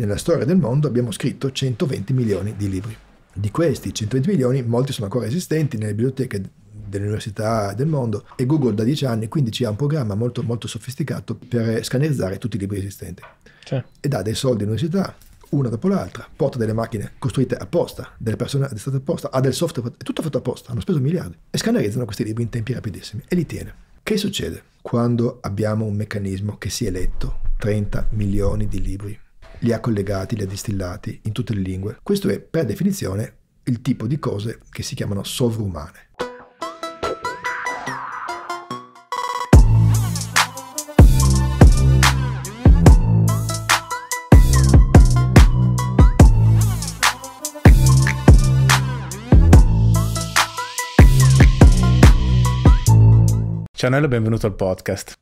che nella storia del mondo abbiamo scritto 120 milioni di libri. Di questi 120 milioni, molti sono ancora esistenti nelle biblioteche delle università del mondo e Google da 10 anni quindi ha un programma molto molto sofisticato per scannerizzare tutti i libri esistenti C'è. Cioè? e dà dei soldi all'università una dopo l'altra, porta delle macchine costruite apposta, delle persone è apposta, ha del software, è tutto fatto apposta, hanno speso miliardi e scannerizzano questi libri in tempi rapidissimi e li tiene. Che succede quando abbiamo un meccanismo che si è letto 30 milioni di libri li ha collegati, li ha distillati in tutte le lingue. Questo è, per definizione, il tipo di cose che si chiamano sovrumane. Ciao Nello, benvenuto al podcast.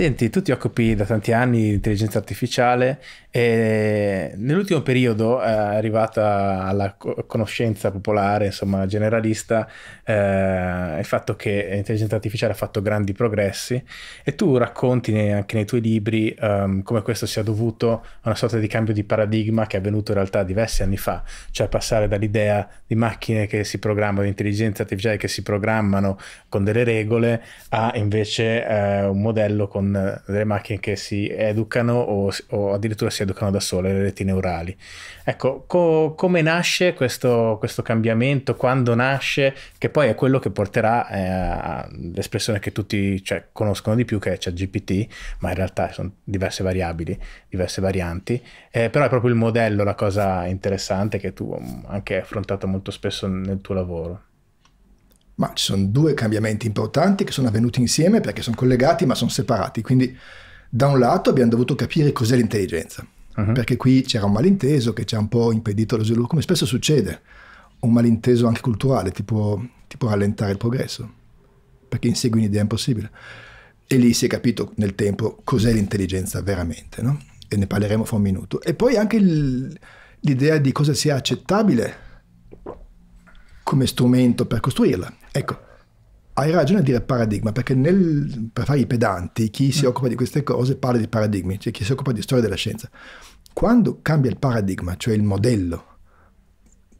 Senti, tu ti occupi da tanti anni di intelligenza artificiale e nell'ultimo periodo eh, è arrivata alla conoscenza popolare, insomma generalista, eh, il fatto che l'intelligenza artificiale ha fatto grandi progressi e tu racconti anche nei tuoi libri um, come questo sia dovuto a una sorta di cambio di paradigma che è avvenuto in realtà diversi anni fa, cioè passare dall'idea di macchine che si programmano, di intelligenza artificiale che si programmano con delle regole a invece eh, un modello con eh, delle macchine che si educano o, o addirittura si educano da sole, le reti neurali. Ecco, co- come nasce questo, questo, cambiamento, quando nasce, che poi è quello che porterà eh, all'espressione che tutti cioè, conoscono di più, che è ChatGPT, ma in realtà sono diverse variabili, diverse varianti, eh, però è proprio il modello la cosa interessante che tu mm, hai affrontato molto spesso nel tuo lavoro ma ci sono due cambiamenti importanti che sono avvenuti insieme perché sono collegati ma sono separati. Quindi da un lato abbiamo dovuto capire cos'è l'intelligenza, uh-huh. perché qui c'era un malinteso che ci ha un po' impedito lo sviluppo, come spesso succede, un malinteso anche culturale, tipo, tipo rallentare il progresso, perché insegui un'idea impossibile. E lì si è capito nel tempo cos'è l'intelligenza veramente, no? E ne parleremo fra un minuto. E poi anche il, l'idea di cosa sia accettabile come strumento per costruirla Ecco. Hai ragione a dire paradigma, perché nel, per fare i pedanti, chi si mm. occupa di queste cose parla di paradigmi, cioè chi si occupa di storia della scienza. Quando cambia il paradigma, cioè il modello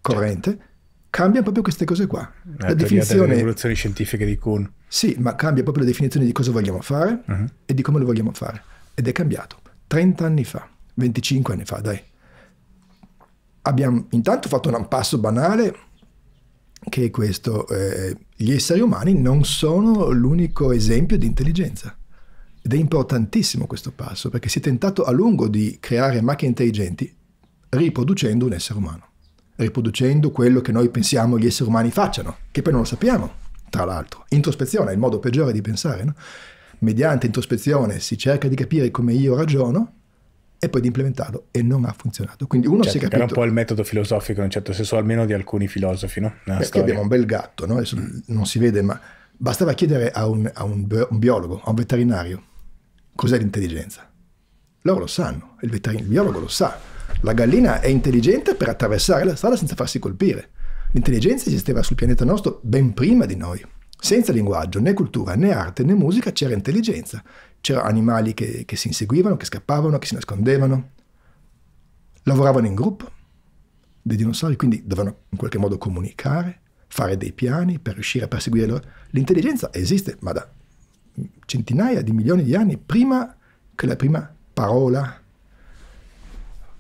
corrente, certo. cambiano proprio queste cose qua. La, la definizione... delle rivoluzioni scientifiche di Kuhn. Sì, ma cambia proprio la definizione di cosa vogliamo fare uh-huh. e di come lo vogliamo fare. Ed è cambiato 30 anni fa, 25 anni fa, dai. Abbiamo intanto fatto un passo banale che è questo, eh, gli esseri umani non sono l'unico esempio di intelligenza. Ed è importantissimo questo passo, perché si è tentato a lungo di creare macchine intelligenti riproducendo un essere umano, riproducendo quello che noi pensiamo gli esseri umani facciano, che poi non lo sappiamo, tra l'altro. Introspezione è il modo peggiore di pensare, no? Mediante introspezione si cerca di capire come io ragiono, e poi di implementarlo e non ha funzionato. Quindi uno certo, si è capito... Era un po' il metodo filosofico in un certo senso, almeno di alcuni filosofi, no? Perché abbiamo un bel gatto, no? Adesso non si vede, ma bastava chiedere a, un, a un, un biologo, a un veterinario, cos'è l'intelligenza. Loro lo sanno, il, veterin- il biologo lo sa. La gallina è intelligente per attraversare la strada senza farsi colpire. L'intelligenza esisteva sul pianeta nostro ben prima di noi. Senza linguaggio, né cultura, né arte, né musica c'era intelligenza. C'erano animali che, che si inseguivano, che scappavano, che si nascondevano. Lavoravano in gruppo, dei dinosauri, quindi dovevano in qualche modo comunicare, fare dei piani per riuscire a perseguire loro. L'intelligenza esiste, ma da centinaia di milioni di anni prima che la prima parola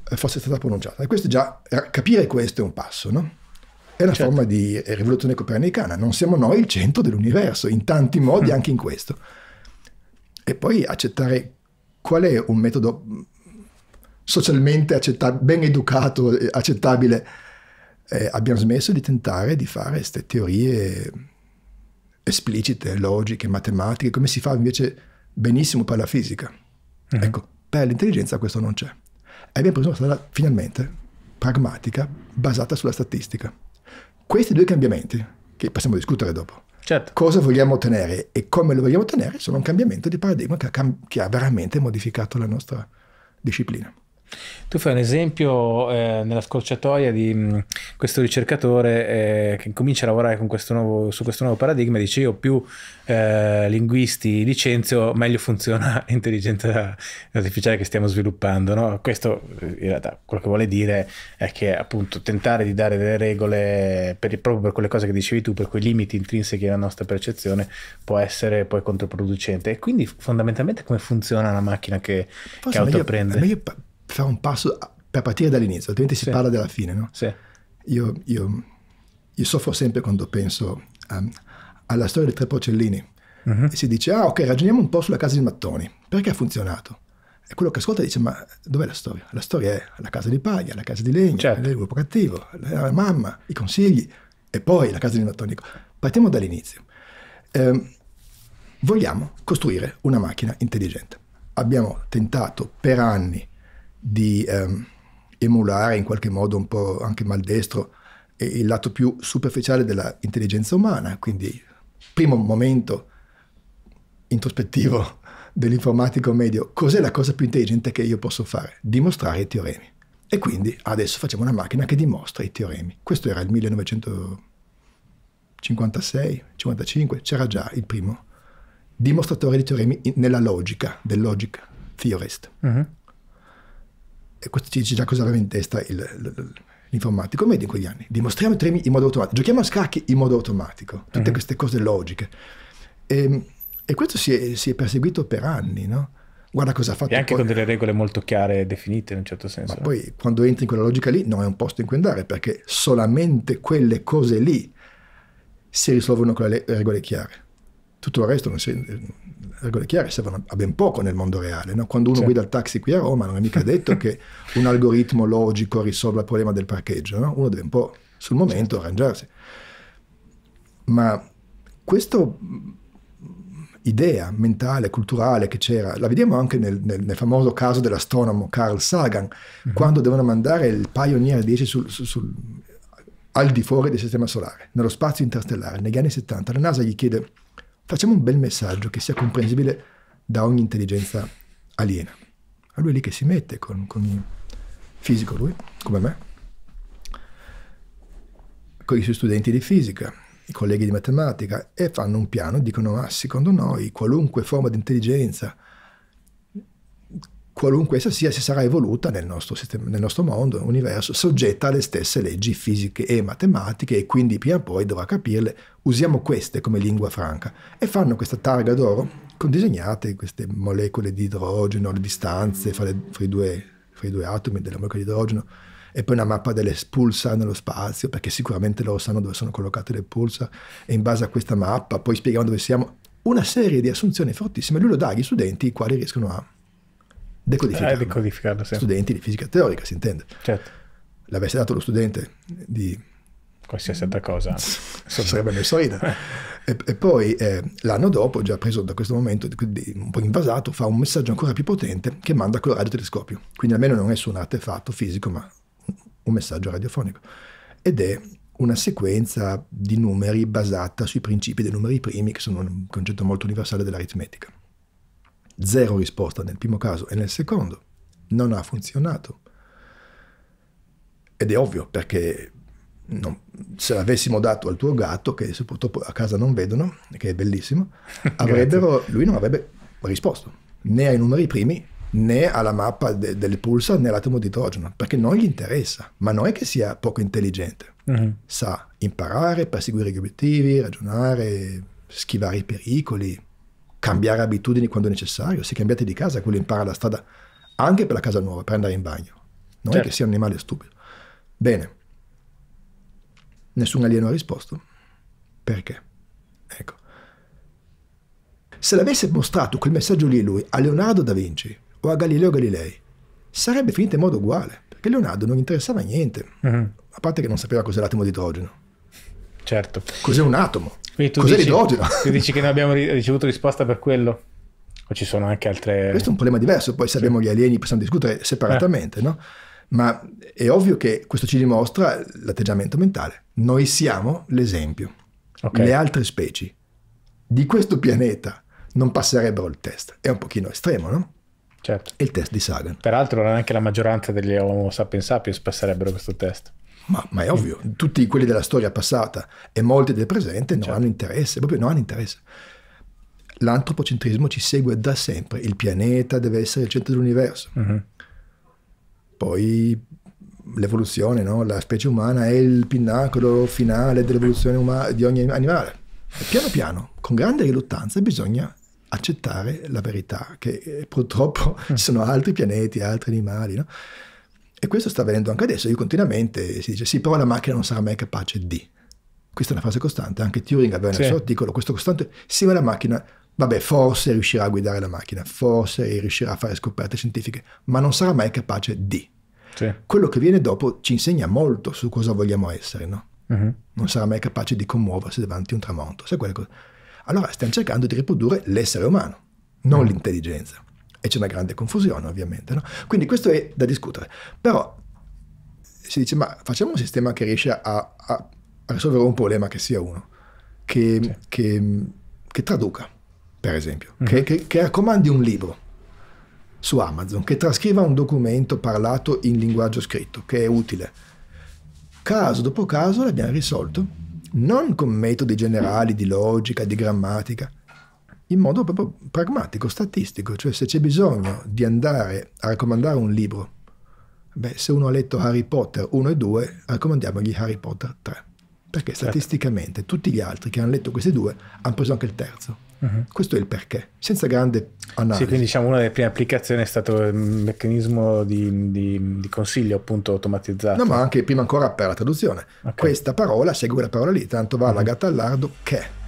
eh, fosse stata pronunciata. E questo già, capire questo è un passo, no? È la certo. forma di rivoluzione copernicana, non siamo noi il centro dell'universo, in tanti modi, mm. anche in questo. E poi accettare qual è un metodo socialmente accettabile, ben educato, accettabile. Eh, abbiamo smesso di tentare di fare queste teorie esplicite, logiche, matematiche, come si fa invece benissimo per la fisica. Mm. Ecco, per l'intelligenza questo non c'è. E abbiamo preso una strada finalmente pragmatica basata sulla statistica. Questi due cambiamenti, che possiamo discutere dopo, certo. cosa vogliamo ottenere e come lo vogliamo ottenere, sono un cambiamento di paradigma che ha, che ha veramente modificato la nostra disciplina. Tu fai un esempio eh, nella scorciatoia di mh, mm, questo ricercatore eh, che comincia a lavorare questo nuovo, su questo nuovo paradigma e dice io più eh, linguisti licenzio meglio funziona l'intelligenza artificiale che stiamo sviluppando. No? Questo eh, in realtà quello che vuole dire è che appunto tentare di dare delle regole per, proprio per quelle cose che dicevi tu, per quei limiti intrinsechi alla nostra percezione può essere poi controproducente. E quindi fondamentalmente come funziona la macchina che, che autoprende? Meglio, meglio fare un passo per partire dall'inizio, altrimenti si sì. parla della fine. No? Sì. Io, io, io, soffro sempre quando penso um, alla storia dei tre porcellini uh-huh. e si dice, ah ok, ragioniamo un po' sulla casa di mattoni, perché ha funzionato? E quello che ascolta dice, ma dov'è la storia? La storia è la casa di paglia, la casa di legno, certo. il gruppo cattivo, la mamma, i consigli e poi la casa di mattoni. Partiamo dall'inizio. Eh, vogliamo costruire una macchina intelligente. Abbiamo tentato per anni di ehm, emulare in qualche modo un po' anche maldestro il lato più superficiale dell'intelligenza umana, quindi primo momento introspettivo dell'informatico medio, cos'è la cosa più intelligente che io posso fare? Dimostrare i teoremi. E quindi adesso facciamo una macchina che dimostra i teoremi. Questo era il 1956, 55, c'era già il primo dimostratore di teoremi nella logica, del logic theorist. Uh-huh. E questo ci dice già cosa aveva in testa l'informatico medio in quegli anni. Dimostriamo i teoremi in modo automatico, giochiamo a scacchi in modo automatico, tutte uh-huh. queste cose logiche. E, ehm, e questo si è, si è, perseguito per anni, no? Guarda cosa ha fatto. E anche poi. con delle regole molto chiare e definite in un certo senso. Ma poi quando entri in quella logica lì non è un posto in cui andare perché solamente quelle cose lì si risolvono con le regole chiare tutto il resto non si, regole chiare servono a ben poco nel mondo reale. No? Quando uno certo. guida il taxi qui a Roma non è mica detto che un algoritmo logico risolva il problema del parcheggio, no? uno deve un po' sul momento certo. arrangiarsi. Ma questa mm, idea mentale, culturale che c'era, la vediamo anche nel, nel, nel famoso caso dell'astronomo Carl Sagan, uh-huh. quando devono mandare il Pioneer 10 sul, sul, sul, al di fuori del Sistema Solare, nello spazio interstellare, negli anni 70. La NASA gli chiede Facciamo un bel messaggio che sia comprensibile da ogni intelligenza aliena. A lui è lì che si mette con, con il fisico, lui, come me, con i suoi studenti di fisica, i colleghi di matematica, e fanno un piano dicono, ma ah, secondo noi qualunque forma di intelligenza qualunque essa sia, si sarà evoluta nel nostro, sistema, nel nostro mondo, universo, soggetta alle stesse leggi fisiche e matematiche e quindi prima o poi dovrà capirle. Usiamo queste come lingua franca e fanno questa targa d'oro con disegnate queste molecole di idrogeno, le distanze fra, le, fra, i, due, fra i due atomi della molecola di idrogeno e poi una mappa delle pulsar nello spazio, perché sicuramente loro sanno dove sono collocate le pulsar e in base a questa mappa poi spieghiamo dove siamo. Una serie di assunzioni fortissime, lui lo dà agli studenti, i quali riescono a decodificando. Eh, decodificando sì. Studenti di fisica teorica, si intende. Certo. L'avesse dato lo studente di... Qualsiasi altra cosa. Si sarebbe messo a e, e, poi eh, l'anno dopo, già preso da questo momento, quindi un po' invasato, fa un messaggio ancora più potente che manda col radiotelescopio. Quindi almeno non è su un artefatto fisico, ma un messaggio radiofonico. Ed è una sequenza di numeri basata sui principi dei numeri primi, che sono un concetto molto universale dell'aritmetica zero risposta nel primo caso e nel secondo, non ha funzionato. Ed è ovvio perché non, se l'avessimo dato al tuo gatto, che purtroppo a casa non vedono, che è bellissimo, lui non avrebbe risposto né ai numeri primi né alla mappa de, del pulsar né all'atomo di idrogeno, perché non gli interessa, ma non è che sia poco intelligente, uh-huh. sa imparare, perseguire gli obiettivi, ragionare, schivare i pericoli, cambiare abitudini quando è necessario. Se cambiate di casa, quello impara la strada anche per la casa nuova, per andare in bagno. Non certo. è che certo. sia un animale stupido. Bene. Nessun alieno ha risposto. Perché? Ecco. Se l'avesse mostrato quel messaggio lì lui a Leonardo da Vinci o a Galileo Galilei, sarebbe finita in modo uguale, perché Leonardo non gli interessava niente, uh-huh. a parte che non sapeva cos'è l'atomo di idrogeno. Certo. Cos'è un atomo? tu Cos'è l'idrogeno? Tu dici che non abbiamo ricevuto risposta per quello? O ci sono anche altre... Questo è un problema diverso, poi se abbiamo gli alieni, possiamo discutere separatamente, eh. no? Ma è ovvio che questo ci dimostra l'atteggiamento mentale. Noi siamo l'esempio. Okay. Le altre specie di questo pianeta non passerebbero il test. È un pochino estremo, no? Certo. E il test di Sagan. Peraltro neanche la maggioranza degli Homo sapiens sapiens passerebbero questo test. Ma, ma, è ovvio, tutti quelli della storia passata e molti del presente non certo. hanno interesse, proprio non hanno interesse. L'antropocentrismo ci segue da sempre, il pianeta deve essere il centro dell'universo. Uh-huh. Poi l'evoluzione, no? la specie umana è il pinnacolo finale dell'evoluzione umana, di ogni animale. E piano piano, con grande riluttanza, bisogna accettare la verità che eh, purtroppo mm. ci sono altri pianeti, altri animali. No? E questo sta avvenendo anche adesso. Io continuamente si dice sì, però la macchina non sarà mai capace di. Questa è una frase costante, anche Turing aveva nel sì. suo articolo questo costante, sì ma la macchina, vabbè forse riuscirà a guidare la macchina, forse riuscirà a fare scoperte scientifiche, ma non sarà mai capace di. Sì. Quello che viene dopo ci insegna molto su cosa vogliamo essere, no? Uh-huh. Non sarà mai capace di commuoversi davanti a un tramonto. Allora stiamo cercando di riprodurre l'essere umano, non uh-huh. l'intelligenza. E c'è una grande confusione, ovviamente. No? Quindi questo è da discutere. Però si dice, ma facciamo un sistema che riesce a, a, a risolvere un problema che sia uno, che, sì. che, che traduca, per esempio, mm -hmm. che, che raccomandi un libro su Amazon, che trascriva un documento parlato in linguaggio scritto, che è utile. Caso dopo caso l'abbiamo risolto, non con metodi generali di logica, di grammatica, in modo proprio pragmatico, statistico, cioè se c'è bisogno di andare a raccomandare un libro, beh, se uno ha letto Harry Potter 1 e 2, raccomandiamogli Harry Potter 3, perché certo. statisticamente tutti gli altri che hanno letto questi due hanno preso anche il terzo. Uh-huh. Questo è il perché, senza grande analisi. Sì, quindi diciamo una delle prime applicazioni è stato il meccanismo di, di, di consiglio appunto automatizzato. No, ma anche prima ancora per la traduzione. Okay. Questa parola segue la parola lì, tanto va uh-huh. alla mhm. Gattallardo che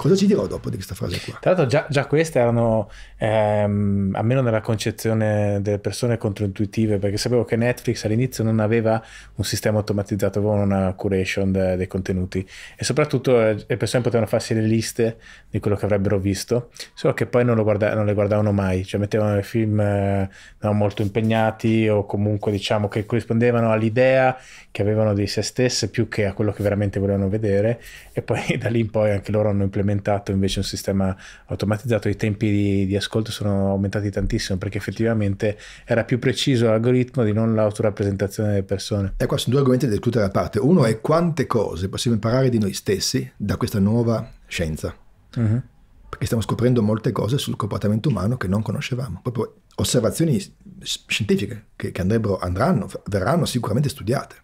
Cosa ci dirò dopo di questa frase qua? Tra l'altro già, già queste erano, ehm, almeno nella concezione delle persone controintuitive, perché sapevo che Netflix all'inizio non aveva un sistema automatizzato, aveva una curation de, dei contenuti e soprattutto eh, le persone potevano farsi le liste di quello che avrebbero visto, solo che poi non, guarda- non le guardavano mai, cioè mettevano i film eh, non molto impegnati o comunque diciamo che corrispondevano all'idea che avevano di se stesse più che a quello che veramente volevano vedere e poi da lì in poi anche loro hanno implementato implementato invece un sistema automatizzato, i tempi di, di ascolto sono aumentati tantissimo perché effettivamente era più preciso l'algoritmo di non l'autorappresentazione delle persone. E qua sono due argomenti del tutto da parte. Uno è quante cose possiamo imparare di noi stessi da questa nuova scienza. Uh-huh. Perché stiamo scoprendo molte cose sul comportamento umano che non conoscevamo, proprio osservazioni scientifiche che, che andranno, verranno sicuramente studiate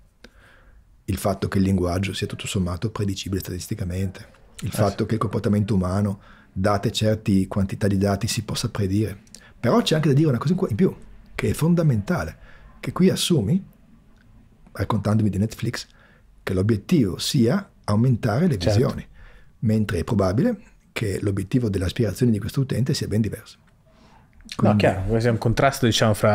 il fatto che il linguaggio sia tutto sommato predicibile statisticamente, il eh fatto sì. che il comportamento umano, date certe quantità di dati, si possa predire. Però c'è anche da dire una cosa in più, che è fondamentale, che qui assumi, raccontandomi di Netflix, che l'obiettivo sia aumentare le certo. visioni, mentre è probabile che l'obiettivo delle aspirazioni di questo utente sia ben diverso. Quindi... No, chiaro, questo è un contrasto diciamo fra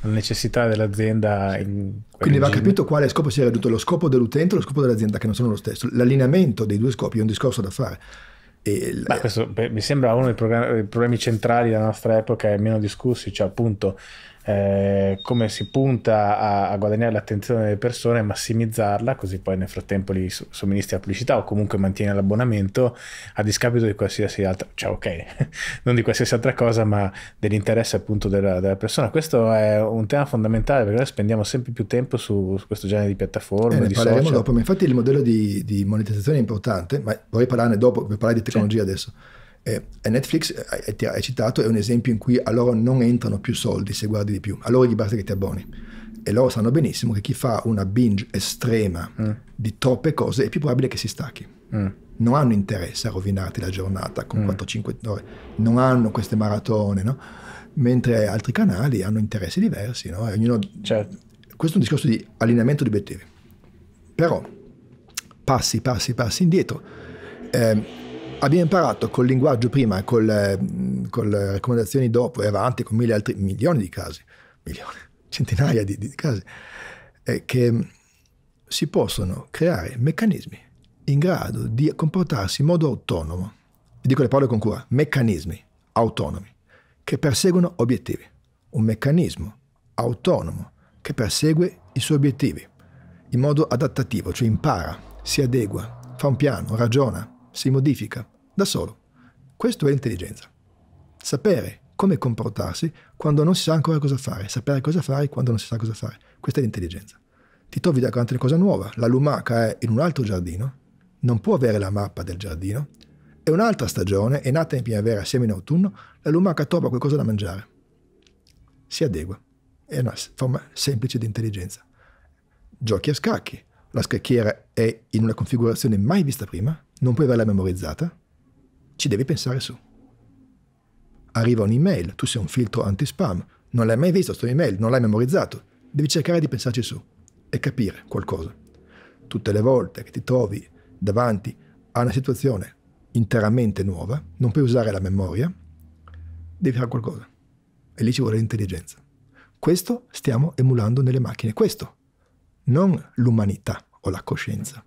la necessità dell'azienda. Quindi va capito quale scopo si è raggiunto, lo scopo dell'utente e lo scopo dell'azienda, che non sono lo stesso. L'allineamento dei due scopi è un discorso da fare. Il... questo beh, mi sembra uno dei, dei problemi centrali della nostra epoca e meno discussi, cioè appunto eh, come si punta a, a, guadagnare l'attenzione delle persone e massimizzarla, così poi nel frattempo li somministri la pubblicità o comunque mantiene l'abbonamento a discapito di qualsiasi altra, cioè ok, non di qualsiasi altra cosa, ma dell'interesse appunto della, della persona. Questo è un tema fondamentale perché noi spendiamo sempre più tempo su, su questo genere di piattaforme. Eh, ne di parleremo social. dopo, ma infatti il modello di, di monetizzazione è importante, ma vorrei parlarne dopo, vorrei parlare di tecnologia C'è. adesso eh, eh, Netflix, eh, ti hai citato, è un esempio in cui a loro non entrano più soldi se guardi di più, a loro gli basta che ti abboni. E loro sanno benissimo che chi fa una binge estrema mm. di troppe cose è più probabile che si stacchi. Mm. Non hanno interesse a rovinarti la giornata con mm. 4-5 ore, non hanno queste maratone, no? mentre altri canali hanno interessi diversi. No? Ognuno... Certo. Questo è un discorso di allineamento di obiettivi. Però passi, passi, passi indietro. Eh, abbiamo imparato col linguaggio prima, con mm, le raccomandazioni dopo e avanti, con mille altri, milioni di casi, milioni, centinaia di, di casi, eh, che mm, si possono creare meccanismi in grado di comportarsi in modo autonomo. Vi dico le parole con cura, meccanismi autonomi che perseguono obiettivi. Un meccanismo autonomo che persegue i suoi obiettivi in modo adattativo, cioè impara, si adegua, fa un piano, ragiona, si modifica da solo. Questo è intelligenza. Sapere come comportarsi quando non si sa ancora cosa fare, sapere cosa fare quando non si sa cosa fare. Questa è l'intelligenza. Ti trovi davanti a una cosa nuova, la lumaca è in un altro giardino, non può avere la mappa del giardino, è un'altra stagione, è nata in primavera assieme in autunno, la lumaca trova qualcosa da mangiare. Si adegua. È una forma semplice di intelligenza. Giochi a scacchi. La scacchiera è in una configurazione mai vista prima, non puoi averla memorizzata, ci devi pensare su. Arriva un'email, tu sei un filtro anti-spam, non l'hai mai visto sto email, non l'hai memorizzato, devi cercare di pensarci su e capire qualcosa. Tutte le volte che ti trovi davanti a una situazione interamente nuova, non puoi usare la memoria, devi fare qualcosa. E lì ci vuole l'intelligenza. Questo stiamo emulando nelle macchine, questo, non l'umanità o la coscienza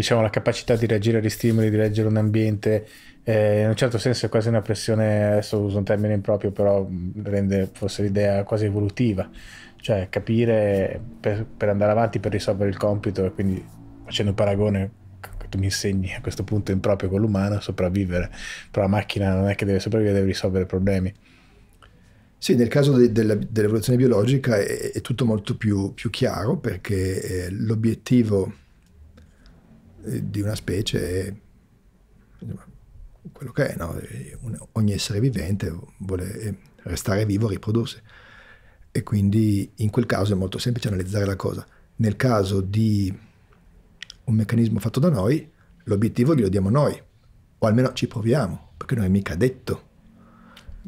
diciamo, la capacità di reagire agli stimoli, di reagire un ambiente, eh, in un certo senso è quasi una pressione, adesso uso un termine improprio, però rende forse l'idea quasi evolutiva, cioè capire per, per andare avanti, per risolvere il compito e quindi facendo un paragone che tu mi insegni a questo punto improprio con l'umano a sopravvivere, però la macchina non è che deve sopravvivere, deve risolvere problemi. Sì, nel caso de, de, dell'evoluzione biologica è, è, tutto molto più, più chiaro perché eh, l'obiettivo eh, di una specie è quello che è, no? ogni essere vivente vuole eh, restare vivo, riprodursi. E quindi in quel caso è molto semplice analizzare la cosa. Nel caso di un meccanismo fatto da noi, l'obiettivo glielo diamo noi, o almeno ci proviamo, perché non è mica detto.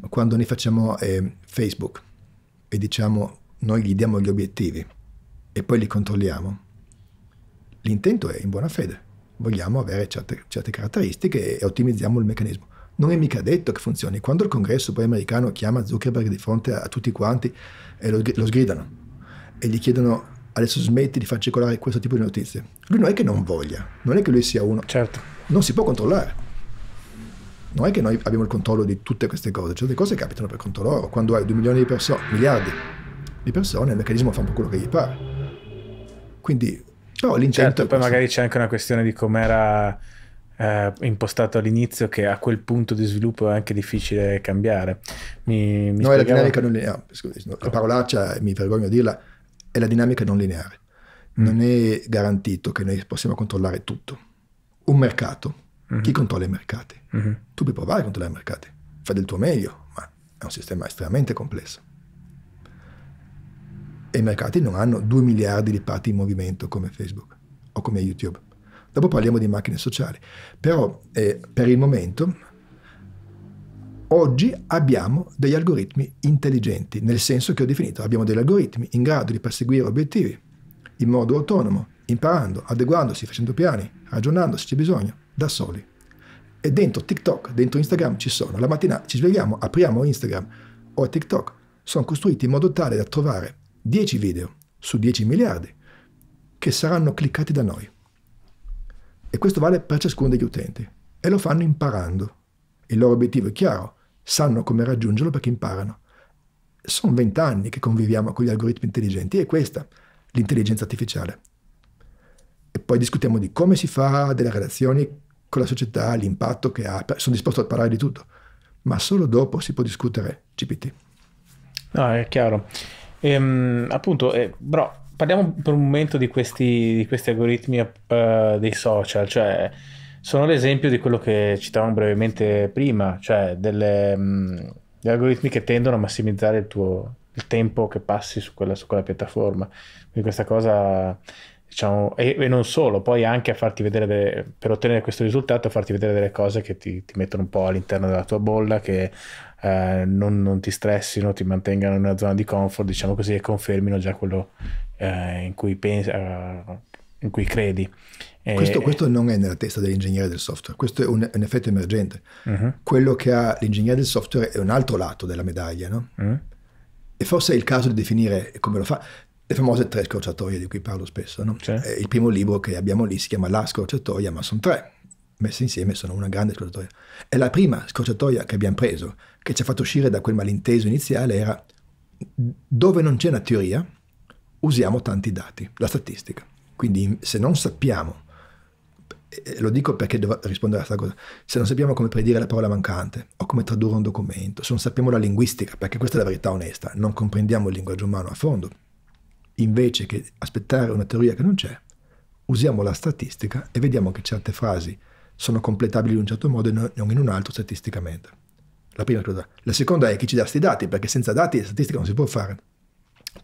Quando noi facciamo eh, Facebook e diciamo noi gli diamo gli obiettivi e poi li controlliamo, l'intento è in buona fede vogliamo avere certe, certe caratteristiche e ottimizziamo il meccanismo non è mica detto che funzioni. Quando il congresso poi americano chiama Zuckerberg di fronte a, a tutti quanti e lo, lo, sgridano e gli chiedono adesso smetti di far circolare questo tipo di notizie. Lui non è che non voglia, non è che lui sia uno. Certo. Non si può controllare. Non è che noi abbiamo il controllo di tutte queste cose, certe cose capitano per conto loro. Quando hai 2 milioni di persone, miliardi di persone, il meccanismo fa un po' quello che gli pare. Quindi No, certo, poi magari c'è anche una questione di com'era eh, impostato all'inizio che a quel punto di sviluppo è anche difficile cambiare. Mi, mi no, è la dinamica non lineare, scusi, no, la parolaccia, mi vergogno a dirla, è la dinamica non lineare. Mm. Non è garantito che noi possiamo controllare tutto. Un mercato, mm -hmm. chi controlla i mercati? Mm -hmm. Tu puoi provare a controllare i mercati, fai del tuo meglio, ma è un sistema estremamente complesso e i mercati non hanno 2 miliardi di parti in movimento come Facebook o come YouTube. Dopo parliamo di macchine sociali. Però eh, per il momento, oggi abbiamo degli algoritmi intelligenti, nel senso che ho definito, abbiamo degli algoritmi in grado di perseguire obiettivi in modo autonomo, imparando, adeguandosi, facendo piani, ragionando se c'è bisogno, da soli. E dentro TikTok, dentro Instagram ci sono. La mattina ci svegliamo, apriamo Instagram o TikTok. Sono costruiti in modo tale da trovare 10 video su 10 miliardi che saranno cliccati da noi. E questo vale per ciascuno degli utenti. E lo fanno imparando. Il loro obiettivo è chiaro, sanno come raggiungerlo perché imparano. Sono vent'anni che conviviamo con gli algoritmi intelligenti e questa l'intelligenza artificiale. E poi discutiamo di come si fa, delle relazioni con la società, l'impatto che ha. Sono disposto a parlare di tutto, ma solo dopo si può discutere GPT. No, è chiaro. Ehm, appunto, eh, però parliamo per un momento di questi, di questi algoritmi uh, dei social, cioè sono l'esempio di quello che citavamo brevemente prima, cioè delle, mh, mm, degli algoritmi che tendono a massimizzare il tuo il tempo che passi su quella, su quella piattaforma. Quindi questa cosa Diciamo, e, e, non solo, poi anche a farti vedere, delle, per ottenere questo risultato, a farti vedere delle cose che ti, ti, mettono un po' all'interno della tua bolla, che eh, non, non, ti stressino, ti mantengano in una zona di comfort, diciamo così, e confermino già quello eh, in, cui pensi, eh, in cui credi. E... Questo, questo, non è nella testa dell'ingegnere del software, questo è un, un effetto emergente. Uh-huh. Quello che ha l'ingegnere del software è un altro lato della medaglia, no? Uh-huh. E forse è il caso di definire come lo fa le famose tre scorciatoie di cui parlo spesso. No? Cioè. Il primo libro che abbiamo lì si chiama La scorciatoia, ma sono tre messe insieme sono una grande scorciatoia. E la prima scorciatoia che abbiamo preso, che ci ha fatto uscire da quel malinteso iniziale, era dove non c'è una teoria, usiamo tanti dati, la statistica. Quindi se non sappiamo, lo dico perché devo rispondere a questa cosa, se non sappiamo come predire la parola mancante o come tradurre un documento, se non sappiamo la linguistica, perché questa è la verità onesta, non comprendiamo il linguaggio umano a fondo, invece che aspettare una teoria che non c'è, usiamo la statistica e vediamo che certe frasi sono completabili in un certo modo e non in un altro statisticamente. La prima cosa. La seconda è chi ci dà questi dati, perché senza dati statistica non si può fare.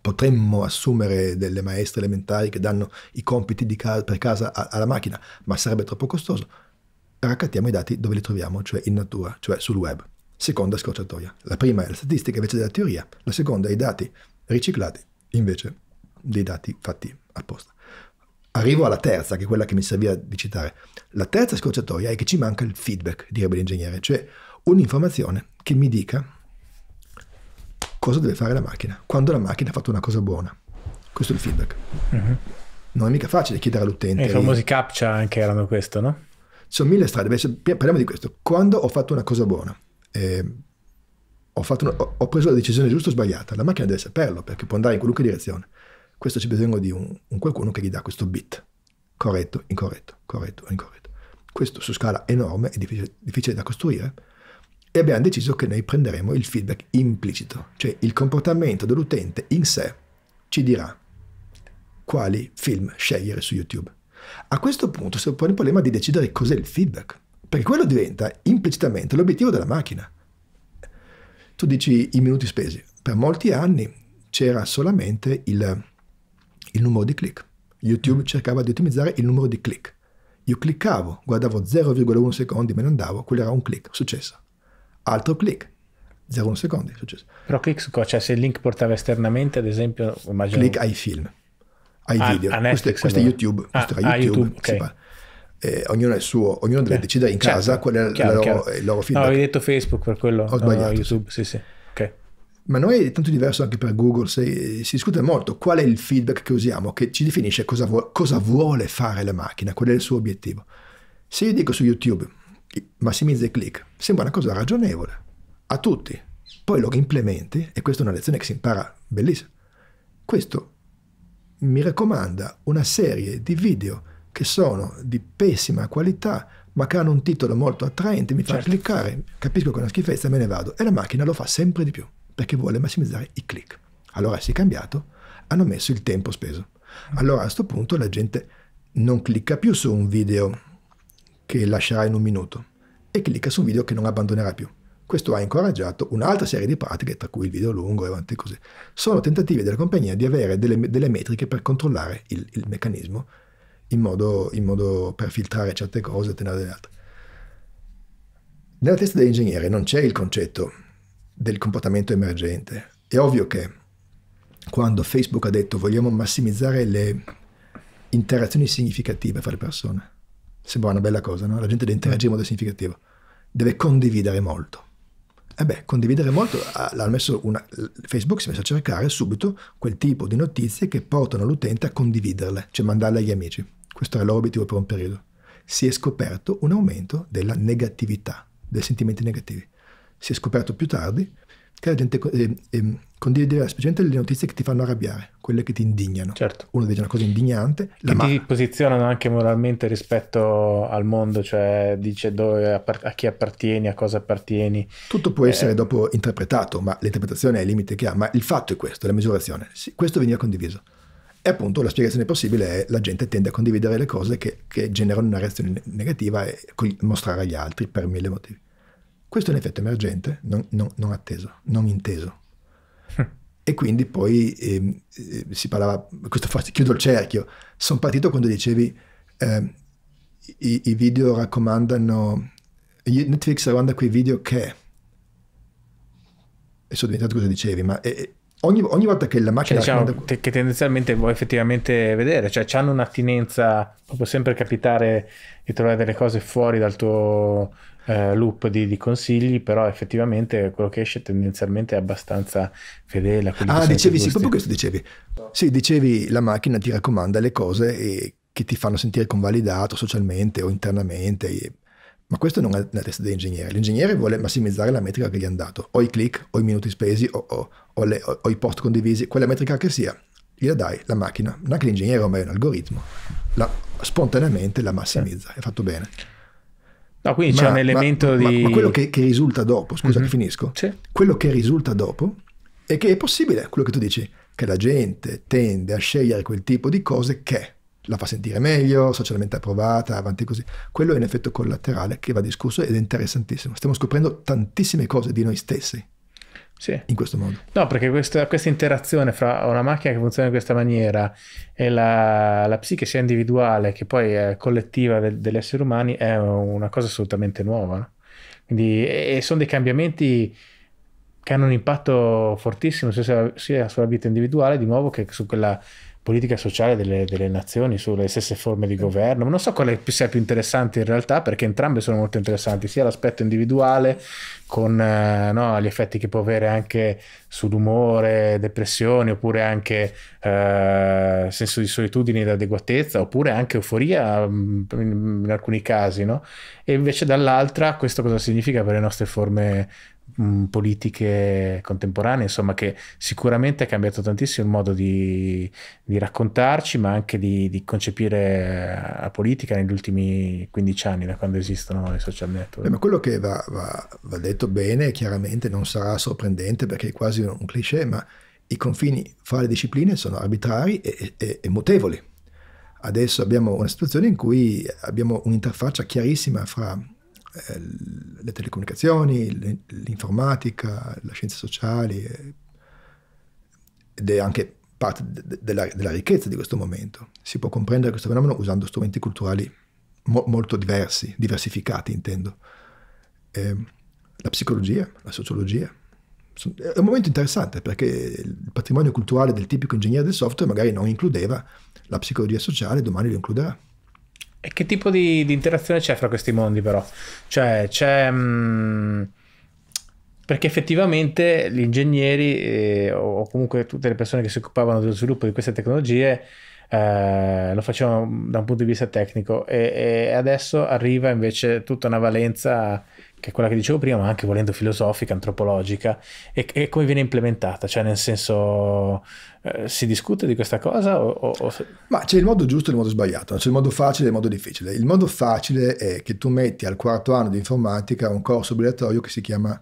Potremmo assumere delle maestre elementari che danno i compiti ca- per casa a- alla macchina, ma sarebbe troppo costoso. Raccattiamo i dati dove li troviamo, cioè in natura, cioè sul web. Seconda scorciatoia. La prima è la statistica invece della teoria, la seconda è i dati riciclati invece dei dati fatti apposta. Arrivo alla terza, che è quella che mi serviva di citare. La terza scorciatoia è che ci manca il feedback, direbbe l'ingegnere, cioè un'informazione che mi dica cosa deve fare la macchina, quando la macchina ha fatto una cosa buona. Questo è il feedback. Uh-huh. Non è mica facile chiedere all'utente. I famosi captcha anche erano questo, no? Ci sono mille strade, invece parliamo di questo. Quando ho fatto una cosa buona, eh, ho, una, ho, preso la decisione giusta o sbagliata, la macchina deve saperlo perché può andare in qualunque direzione. Questo c'è bisogno di un, un qualcuno che gli dà questo bit, corretto, incorretto, corretto, incorretto. Questo su scala enorme è difficile, difficile da costruire e abbiamo deciso che noi prenderemo il feedback implicito, cioè il comportamento dell'utente in sé ci dirà quali film scegliere su YouTube. A questo punto si pone il problema di decidere cos'è il feedback, perché quello diventa implicitamente l'obiettivo della macchina. Tu dici i minuti spesi. Per molti anni c'era solamente il, il numero di click. YouTube cercava di ottimizzare il numero di click. Io cliccavo, guardavo 0,1 secondi, me ne andavo, quello era un click, successo. Altro click, 0,1 secondi, successo. Però click su Cioè se il link portava esternamente, ad esempio, immagino... Click ai film, ai ah, a, video. A Netflix, questo, questo è YouTube, ah, questo era YouTube, YouTube okay. Eh, ognuno è il suo, ognuno deve eh, decidere in certo, casa qual è chiaro, loro, il loro feedback. No, avevi detto Facebook per quello. Ho sbagliato. No, YouTube, sì, sì. Ma noi è tanto diverso anche per Google, si, si discute molto qual è il feedback che usiamo, che ci definisce cosa, vuo, cosa vuole fare la macchina, qual è il suo obiettivo. Se io dico su YouTube, massimizza i click, sembra una cosa ragionevole a tutti, poi lo implementi e questa è una lezione che si impara bellissima. Questo mi raccomanda una serie di video che sono di pessima qualità, ma che hanno un titolo molto attraente, mi certo. fa cliccare, capisco che è una schifezza e me ne vado. E la macchina lo fa sempre di più perché vuole massimizzare i click. Allora si è cambiato, hanno messo il tempo speso. Allora a questo punto la gente non clicca più su un video che lascerà in un minuto e clicca su un video che non abbandonerà più. Questo ha incoraggiato un'altra serie di pratiche, tra cui il video lungo e avanti così. Sono tentativi della compagnia di avere delle, delle metriche per controllare il, il meccanismo in modo, in modo, per filtrare certe cose e tenere delle altre. Nella testa dell'ingegnere non c'è il concetto del comportamento emergente. È ovvio che quando Facebook ha detto vogliamo massimizzare le interazioni significative fra le persone, sembra una bella cosa, no? La gente deve interagire in modo significativo, deve condividere molto. E beh, condividere molto, una, Facebook si è messo a cercare subito quel tipo di notizie che portano l'utente a condividerle, cioè mandarle agli amici. Questo era l'obiettivo per un periodo. Si è scoperto un aumento della negatività, dei sentimenti negativi si è scoperto più tardi, che la gente eh, eh, ehm, condivideva specialmente le notizie che ti fanno arrabbiare, quelle che ti indignano. Certo. Uno dice una cosa indignante. Che la che ti posizionano anche moralmente rispetto al mondo, cioè dice dove, a, a chi appartieni, a cosa appartieni. Tutto può eh. essere dopo interpretato, ma l'interpretazione è il limite che ha, ma il fatto è questo, la misurazione. Sì, questo veniva condiviso. E appunto la spiegazione possibile è la gente tende a condividere le cose che, che generano una reazione negativa e mostrare agli altri per mille motivi. Questo è un effetto emergente, non, non, non atteso, non inteso. Hm. e quindi poi ehm, eh, si parlava, questo forse chiudo il cerchio, sono partito quando dicevi eh, i, i, video raccomandano, Netflix raccomanda quei video che, e sono diventato cosa dicevi, ma... Eh, Ogni, ogni, volta che la cioè, macchina cioè, diciamo, raccomanda... che tendenzialmente vuoi effettivamente vedere cioè hanno un'attinenza può sempre capitare di trovare delle cose fuori dal tuo eh, loop di, di, consigli, però effettivamente quello che esce tendenzialmente è abbastanza fedele. Ah, dicevi sì, proprio questo dicevi. Sì, dicevi la macchina ti raccomanda le cose e, che ti fanno sentire convalidato socialmente o internamente. E, ma questo non è la testa dell'ingegnere. L'ingegnere vuole massimizzare la metrica che gli è andato. o i click, o i minuti spesi, o, o, o, le, o i post condivisi, quella metrica che sia gliela dai la macchina, non è che l'ingegnere ormai è un algoritmo, la, spontaneamente la massimizza, è fatto bene. No, quindi ma, c'è un elemento ma, di... Ma, ma quello che, che, risulta dopo, scusa, mm-hmm. finisco. Sì. Quello che risulta dopo è che è possibile quello che tu dici, che la gente tende a scegliere quel tipo di cose che la fa sentire meglio, socialmente approvata, avanti così. Quello è un effetto collaterale che va discusso ed è interessantissimo. Stiamo scoprendo tantissime cose di noi stessi. Sì. In questo modo. No, perché questa, questa, interazione fra una macchina che funziona in questa maniera e la, la psiche sia individuale che poi è collettiva del, degli esseri umani è una cosa assolutamente nuova. No? Quindi, e, e sono dei cambiamenti che hanno un impatto fortissimo sia, sia sulla vita individuale di nuovo che su quella politica sociale delle, delle, nazioni, sulle stesse forme di governo. Non so quale sia più interessante in realtà, perché entrambe sono molto interessanti, sia l'aspetto individuale con eh, no, gli effetti che può avere anche sull'umore, depressioni, oppure anche eh, senso di solitudine ed adeguatezza, oppure anche euforia mm, in, in alcuni casi, no? E invece dall'altra questo cosa significa per le nostre forme mh, mm, politiche contemporanee, insomma che sicuramente ha cambiato tantissimo il modo di, di raccontarci, ma anche di, di, concepire eh, la politica negli ultimi 15 anni, da quando esistono i social network. Eh, ma quello che va, va, va detto bene, chiaramente non sarà sorprendente perché è quasi un cliché, ma i confini fra le discipline sono arbitrari e, e, e, mutevoli. Adesso abbiamo una situazione in cui abbiamo un'interfaccia chiarissima fra eh, le telecomunicazioni, l'informatica, le scienze sociali, eh, ed è anche parte della, della, ricchezza di questo momento. Si può comprendere questo fenomeno usando strumenti culturali mo molto diversi, diversificati intendo. Eh, la psicologia, la sociologia. È un momento interessante perché il patrimonio culturale del tipico ingegnere del software magari non includeva la psicologia sociale, domani lo includerà. E che tipo di, di interazione c'è fra questi mondi però? Cioè, c'è... Mh, mm, perché effettivamente gli ingegneri eh, o comunque tutte le persone che si occupavano dello sviluppo di queste tecnologie eh, lo facevano da un punto di vista tecnico e, e adesso arriva invece tutta una valenza che è quella che dicevo prima, ma anche volendo filosofica, antropologica, e, e come viene implementata? Cioè, nel senso, eh, si discute di questa cosa? O, o, o... Ma c'è il modo giusto e il modo sbagliato, c'è il modo facile e il modo difficile. Il modo facile è che tu metti al quarto anno di informatica un corso obbligatorio che si chiama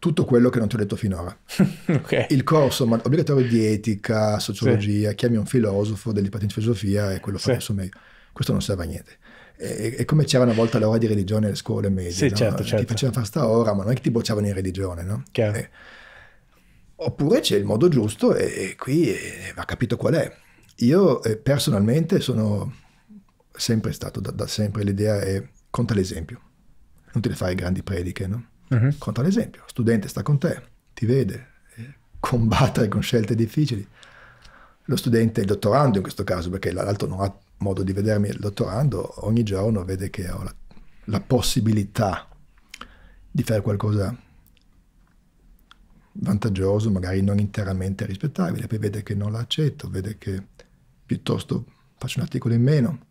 tutto quello che non ti ho detto finora. okay. Il corso obbligatorio di etica, sociologia, sì. chiami un filosofo, degli patenti di filosofia e quello fa sì. meglio. Questo non serve a niente è, come c'era una volta l'ora di religione alle scuole medie. Sì, no? certo, certo. Ti facevano fare sta ora, ma non è che ti bocciavano in religione, no? Eh, oppure c'è il modo giusto e, e qui eh, va capito qual è. Io eh, personalmente sono sempre stato, da, da sempre l'idea è conta l'esempio. Non ti le fai grandi prediche, no? Uh-huh. Conta l'esempio. Lo studente sta con te, ti vede, eh, combattere con scelte difficili. Lo studente, il dottorando in questo caso, perché l'altro non ha modo di vedermi dottorando, ogni giorno vede che ho la, la possibilità di fare qualcosa vantaggioso, magari non interamente rispettabile, poi vede che non l'accetto, vede che piuttosto faccio un articolo in meno.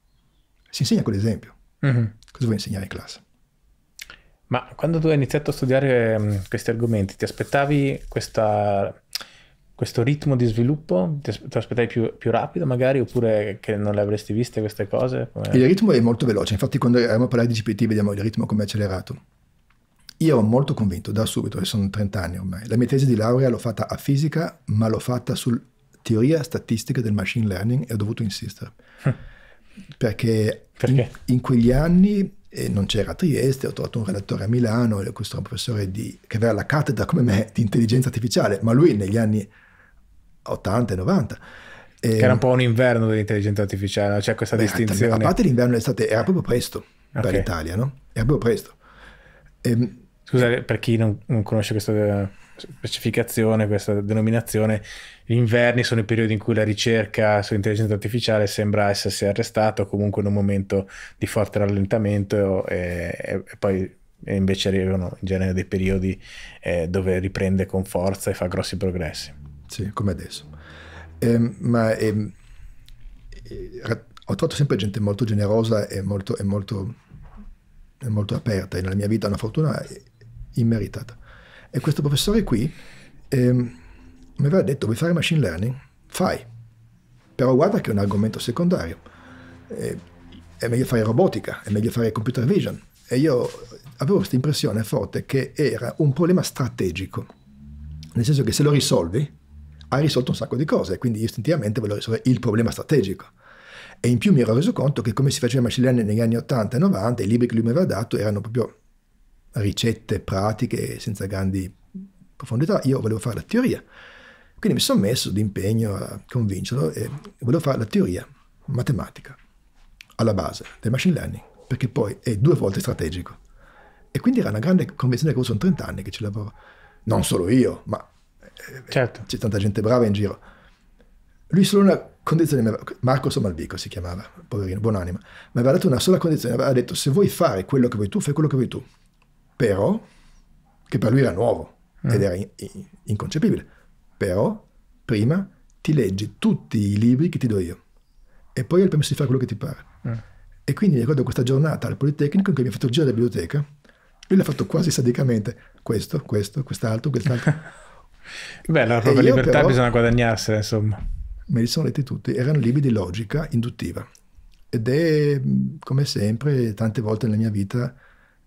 Si insegna con l'esempio. Mm-hmm. Cosa vuoi insegnare in classe? Ma quando tu hai iniziato a studiare mm, questi argomenti, ti aspettavi questa questo ritmo di sviluppo? Ti aspettavi più, più, rapido magari oppure che non le avresti viste queste cose? Come... Il ritmo è molto veloce, infatti quando eravamo a parlare di GPT vediamo il ritmo come è accelerato. Io ero molto convinto da subito, e sono 30 anni ormai, la mia tesi di laurea l'ho fatta a fisica ma l'ho fatta su teoria statistica del machine learning e ho dovuto insistere. Perché, Perché? In, in quegli anni e eh, non c'era a Trieste, ho trovato un redattore a Milano, questo era un professore di, che aveva la cattedra come me di intelligenza artificiale, ma lui negli anni 80 e 90. Che era un po' un inverno dell'intelligenza artificiale, c'è cioè questa beh, distinzione. A parte l'inverno e l'estate, era proprio presto okay. per l'Italia, no? Era proprio presto. E, ehm, Scusa, per chi non, non conosce questa eh, specificazione, questa denominazione, gli inverni sono i periodi in cui la ricerca sull'intelligenza artificiale sembra essersi arrestata o comunque in un momento di forte rallentamento e, e poi invece arrivano in genere dei periodi eh, dove riprende con forza e fa grossi progressi. Sì, come adesso. Ehm, ehm, eh, ma eh, ho trovato sempre gente molto generosa e molto, e molto, e molto aperta e nella mia vita una fortuna eh, immeritata. E questo professore qui eh, mi aveva detto vuoi fare machine learning? Fai, però guarda che è un argomento secondario. Eh, è meglio fare robotica, è meglio fare computer vision. E io avevo questa impressione forte che era un problema strategico, nel senso che se lo risolvi ha risolto un sacco di cose, quindi istintivamente volevo risolvere il problema strategico. E in più mi ero reso conto che come si faceva machine learning negli anni 80 e 90, i libri che lui mi aveva dato erano proprio ricette pratiche senza grandi profondità, io volevo fare la teoria. Quindi mi sono messo d'impegno a convincerlo e volevo fare la teoria matematica alla base del machine learning, perché poi è due volte strategico. E quindi era una grande convenzione che ho avuto in 30 anni che ci lavoro. Non solo io, ma eh, certo. c'è tanta gente brava in giro. Lui solo una condizione, Marco Somalbico si chiamava, poverino, buonanima, mi aveva dato una sola condizione, aveva detto se vuoi fare quello che vuoi tu, fai quello che vuoi tu. Però, che per lui era nuovo mm. ed era in, in, inconcepibile, però prima ti leggi tutti i libri che ti do io e poi hai il permesso di fare quello che ti pare. Mm. E quindi mi ricordo questa giornata al Politecnico in cui mi ha fatto il giro della biblioteca, lui l'ha fatto quasi sadicamente, questo, questo, quest'altro, quest'altro. Beh, la eh, propria libertà però, bisogna guadagnarsela, insomma. Me li sono letti tutti, erano libri di logica induttiva. Ed è, come sempre, tante volte nella mia vita,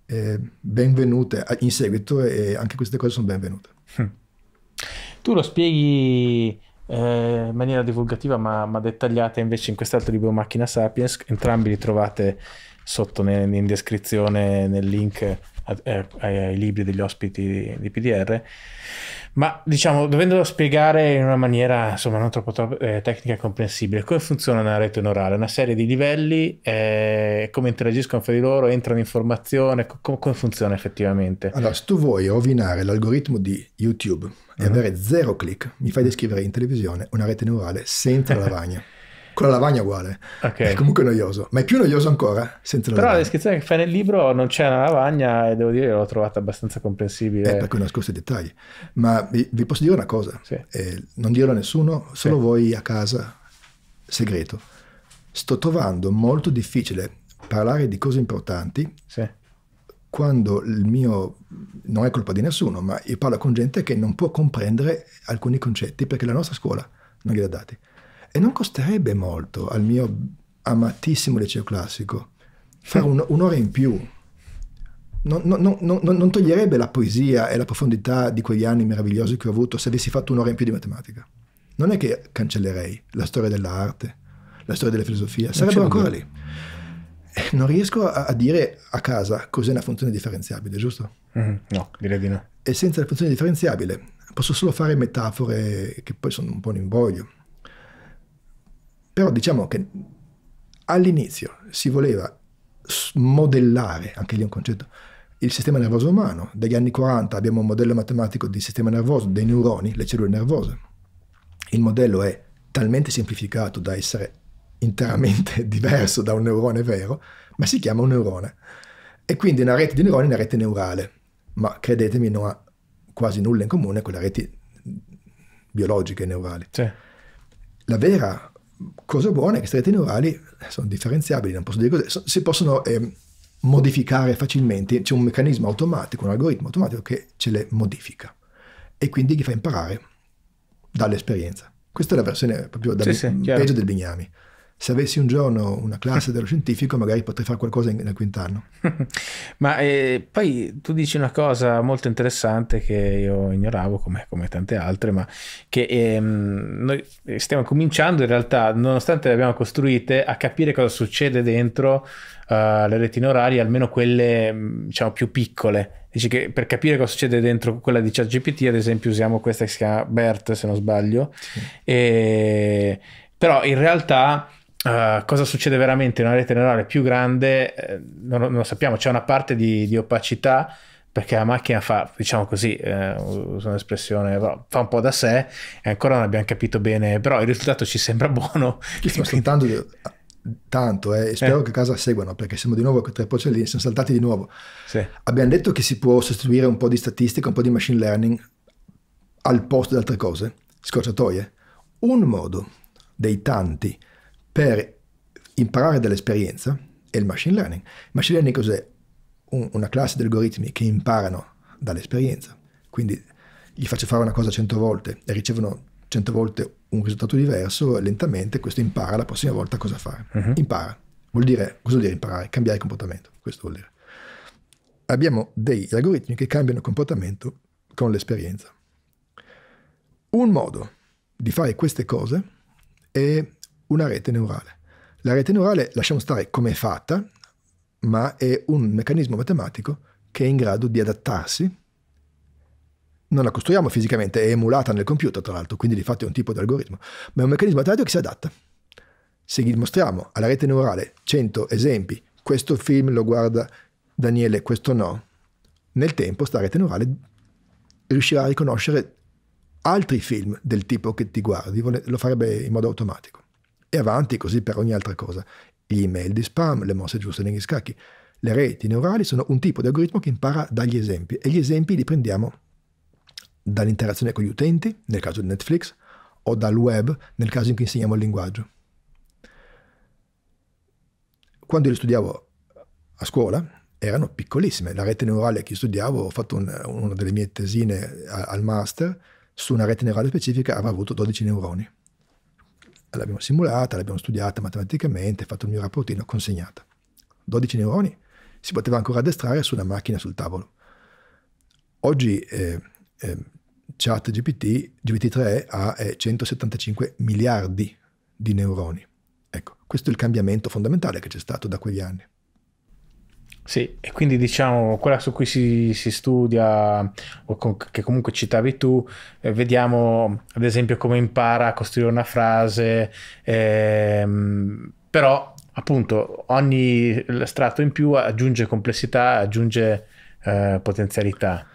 eh, benvenute in seguito e anche queste cose sono benvenute. Hm. Tu lo spieghi eh, in maniera divulgativa ma, ma, dettagliata invece in quest'altro libro Macchina Sapiens, entrambi li trovate sotto in descrizione nel link eh, ai, ai libri degli ospiti di PDR, ma diciamo dovendolo spiegare in una maniera insomma non troppo, troppo eh, tecnica e comprensibile, come funziona una rete neurale? Una serie di livelli, eh, come interagiscono fra di loro, entrano in formazione, co- come funziona effettivamente? Allora, se tu vuoi rovinare l'algoritmo di YouTube e mm-hmm. avere zero click, mi fai descrivere in televisione una rete neurale senza lavagna. Con la lavagna uguale. Okay. È comunque noioso. Ma è più noioso ancora senza la Però lavagna. la descrizione che fai nel libro non c'è una lavagna e devo dire che l'ho trovata abbastanza comprensibile. Eh, perché ho nascosto i dettagli. Ma vi, vi posso dire una cosa. Sì. Eh, non dirlo a nessuno, solo sì. voi a casa. Segreto. Sto trovando molto difficile parlare di cose importanti sì. quando il mio non è colpa di nessuno, ma io parlo con gente che non può comprendere alcuni concetti perché la nostra scuola non gliela ha dati. E non costerebbe molto al mio amatissimo liceo classico fare un, un'ora in più. Non, non, non, non, toglierebbe la poesia e la profondità di quegli anni meravigliosi che ho avuto se avessi fatto un'ora in più di matematica. Non è che cancellerei la storia dell'arte, la storia della filosofia, sarebbero ancora lì. Eh, non riesco a, a, dire a casa cos'è una funzione differenziabile, giusto? Mm, no, direi di no. E senza la funzione differenziabile posso solo fare metafore che poi sono un po' un imbroglio però diciamo che all'inizio si voleva modellare, anche lì un concetto, il sistema nervoso umano. Dagli anni 40 abbiamo un modello matematico di sistema nervoso, dei neuroni, le cellule nervose. Il modello è talmente semplificato da essere interamente diverso da un neurone vero, ma si chiama un neurone. E quindi una rete di neuroni è una rete neurale, ma credetemi non ha quasi nulla in comune con le reti biologiche e neurali. Sì. La vera Cosa buona è che strette neurali sono differenziabili, non posso dire così, si possono eh, modificare facilmente, c'è un meccanismo automatico, un algoritmo automatico che ce le modifica e quindi gli fa imparare dall'esperienza. Questa è la versione proprio da sì, sì, peggio del Bignami se avessi un giorno una classe dello scientifico magari potrei fare qualcosa in, nel quint'anno. Ma eh, poi tu dici una cosa molto interessante che io ignoravo come, come tante altre, ma che ehm, noi stiamo cominciando in realtà, nonostante le abbiamo costruite, a capire cosa succede dentro uh, le retine orarie, almeno quelle mm, diciamo più piccole. Dici che per capire cosa succede dentro quella di ChatGPT, ad esempio, usiamo questa che si chiama BERT, se non sbaglio, sì. e... però in realtà eh, cosa succede veramente in una rete neurale più grande eh, non, non, lo sappiamo, c'è una parte di, di, opacità perché la macchina fa, diciamo così, eh, uso un'espressione, fa un po' da sé e ancora non abbiamo capito bene, però il risultato ci sembra buono. Stiamo saltando di, tanto eh, e spero eh. che a casa seguano perché siamo di nuovo con tre porcellini, siamo saltati di nuovo. Sì. Abbiamo detto che si può sostituire un po' di statistica, un po' di machine learning al posto di altre cose, scorciatoie. Un modo dei tanti per imparare dall'esperienza è il machine learning. Il machine learning cos'è? Un, una classe di algoritmi che imparano dall'esperienza. Quindi gli faccio fare una cosa 100 volte e ricevono 100 volte un risultato diverso, lentamente questo impara la prossima volta cosa fare. Uh-huh. Mhm. Impara. Vuol dire, cosa vuol dire imparare? Cambiare comportamento. Questo vuol dire. Abbiamo degli algoritmi che cambiano comportamento con l'esperienza. Un modo di fare queste cose è una rete neurale. La rete neurale, lasciamo stare come è fatta, ma è un meccanismo matematico che è in grado di adattarsi. Non la costruiamo fisicamente, è emulata nel computer, tra l'altro, quindi di fatto è un tipo di algoritmo, ma è un meccanismo matematico che si adatta. Se gli mostriamo alla rete neurale 100 esempi, questo film lo guarda Daniele, questo no, nel tempo sta rete neurale riuscirà a riconoscere altri film del tipo che ti guardi, lo farebbe in modo automatico e avanti così per ogni altra cosa. Gli email di spam, le mosse giuste negli scacchi. Le reti neurali sono un tipo di algoritmo che impara dagli esempi e gli esempi li prendiamo dall'interazione con gli utenti, nel caso di Netflix, o dal web, nel caso in cui insegniamo il linguaggio. Quando io studiavo a scuola, erano piccolissime. La rete neurale che studiavo, ho fatto un, una delle mie tesine al master, su una rete neurale specifica aveva avuto 12 neuroni l'abbiamo simulata, l'abbiamo studiata matematicamente, fatto il mio rapportino, consegnata. 12 neuroni si poteva ancora addestrare su una macchina sul tavolo. Oggi eh, eh, chat GPT, GPT-3 ha eh, 175 miliardi di neuroni. Ecco, questo è il cambiamento fondamentale che c'è stato da quegli anni. Sì, e quindi diciamo quella su cui si, si studia, o che comunque citavi tu, eh, vediamo ad esempio come impara a costruire una frase, ehm, però appunto ogni strato in più aggiunge complessità, aggiunge eh, potenzialità.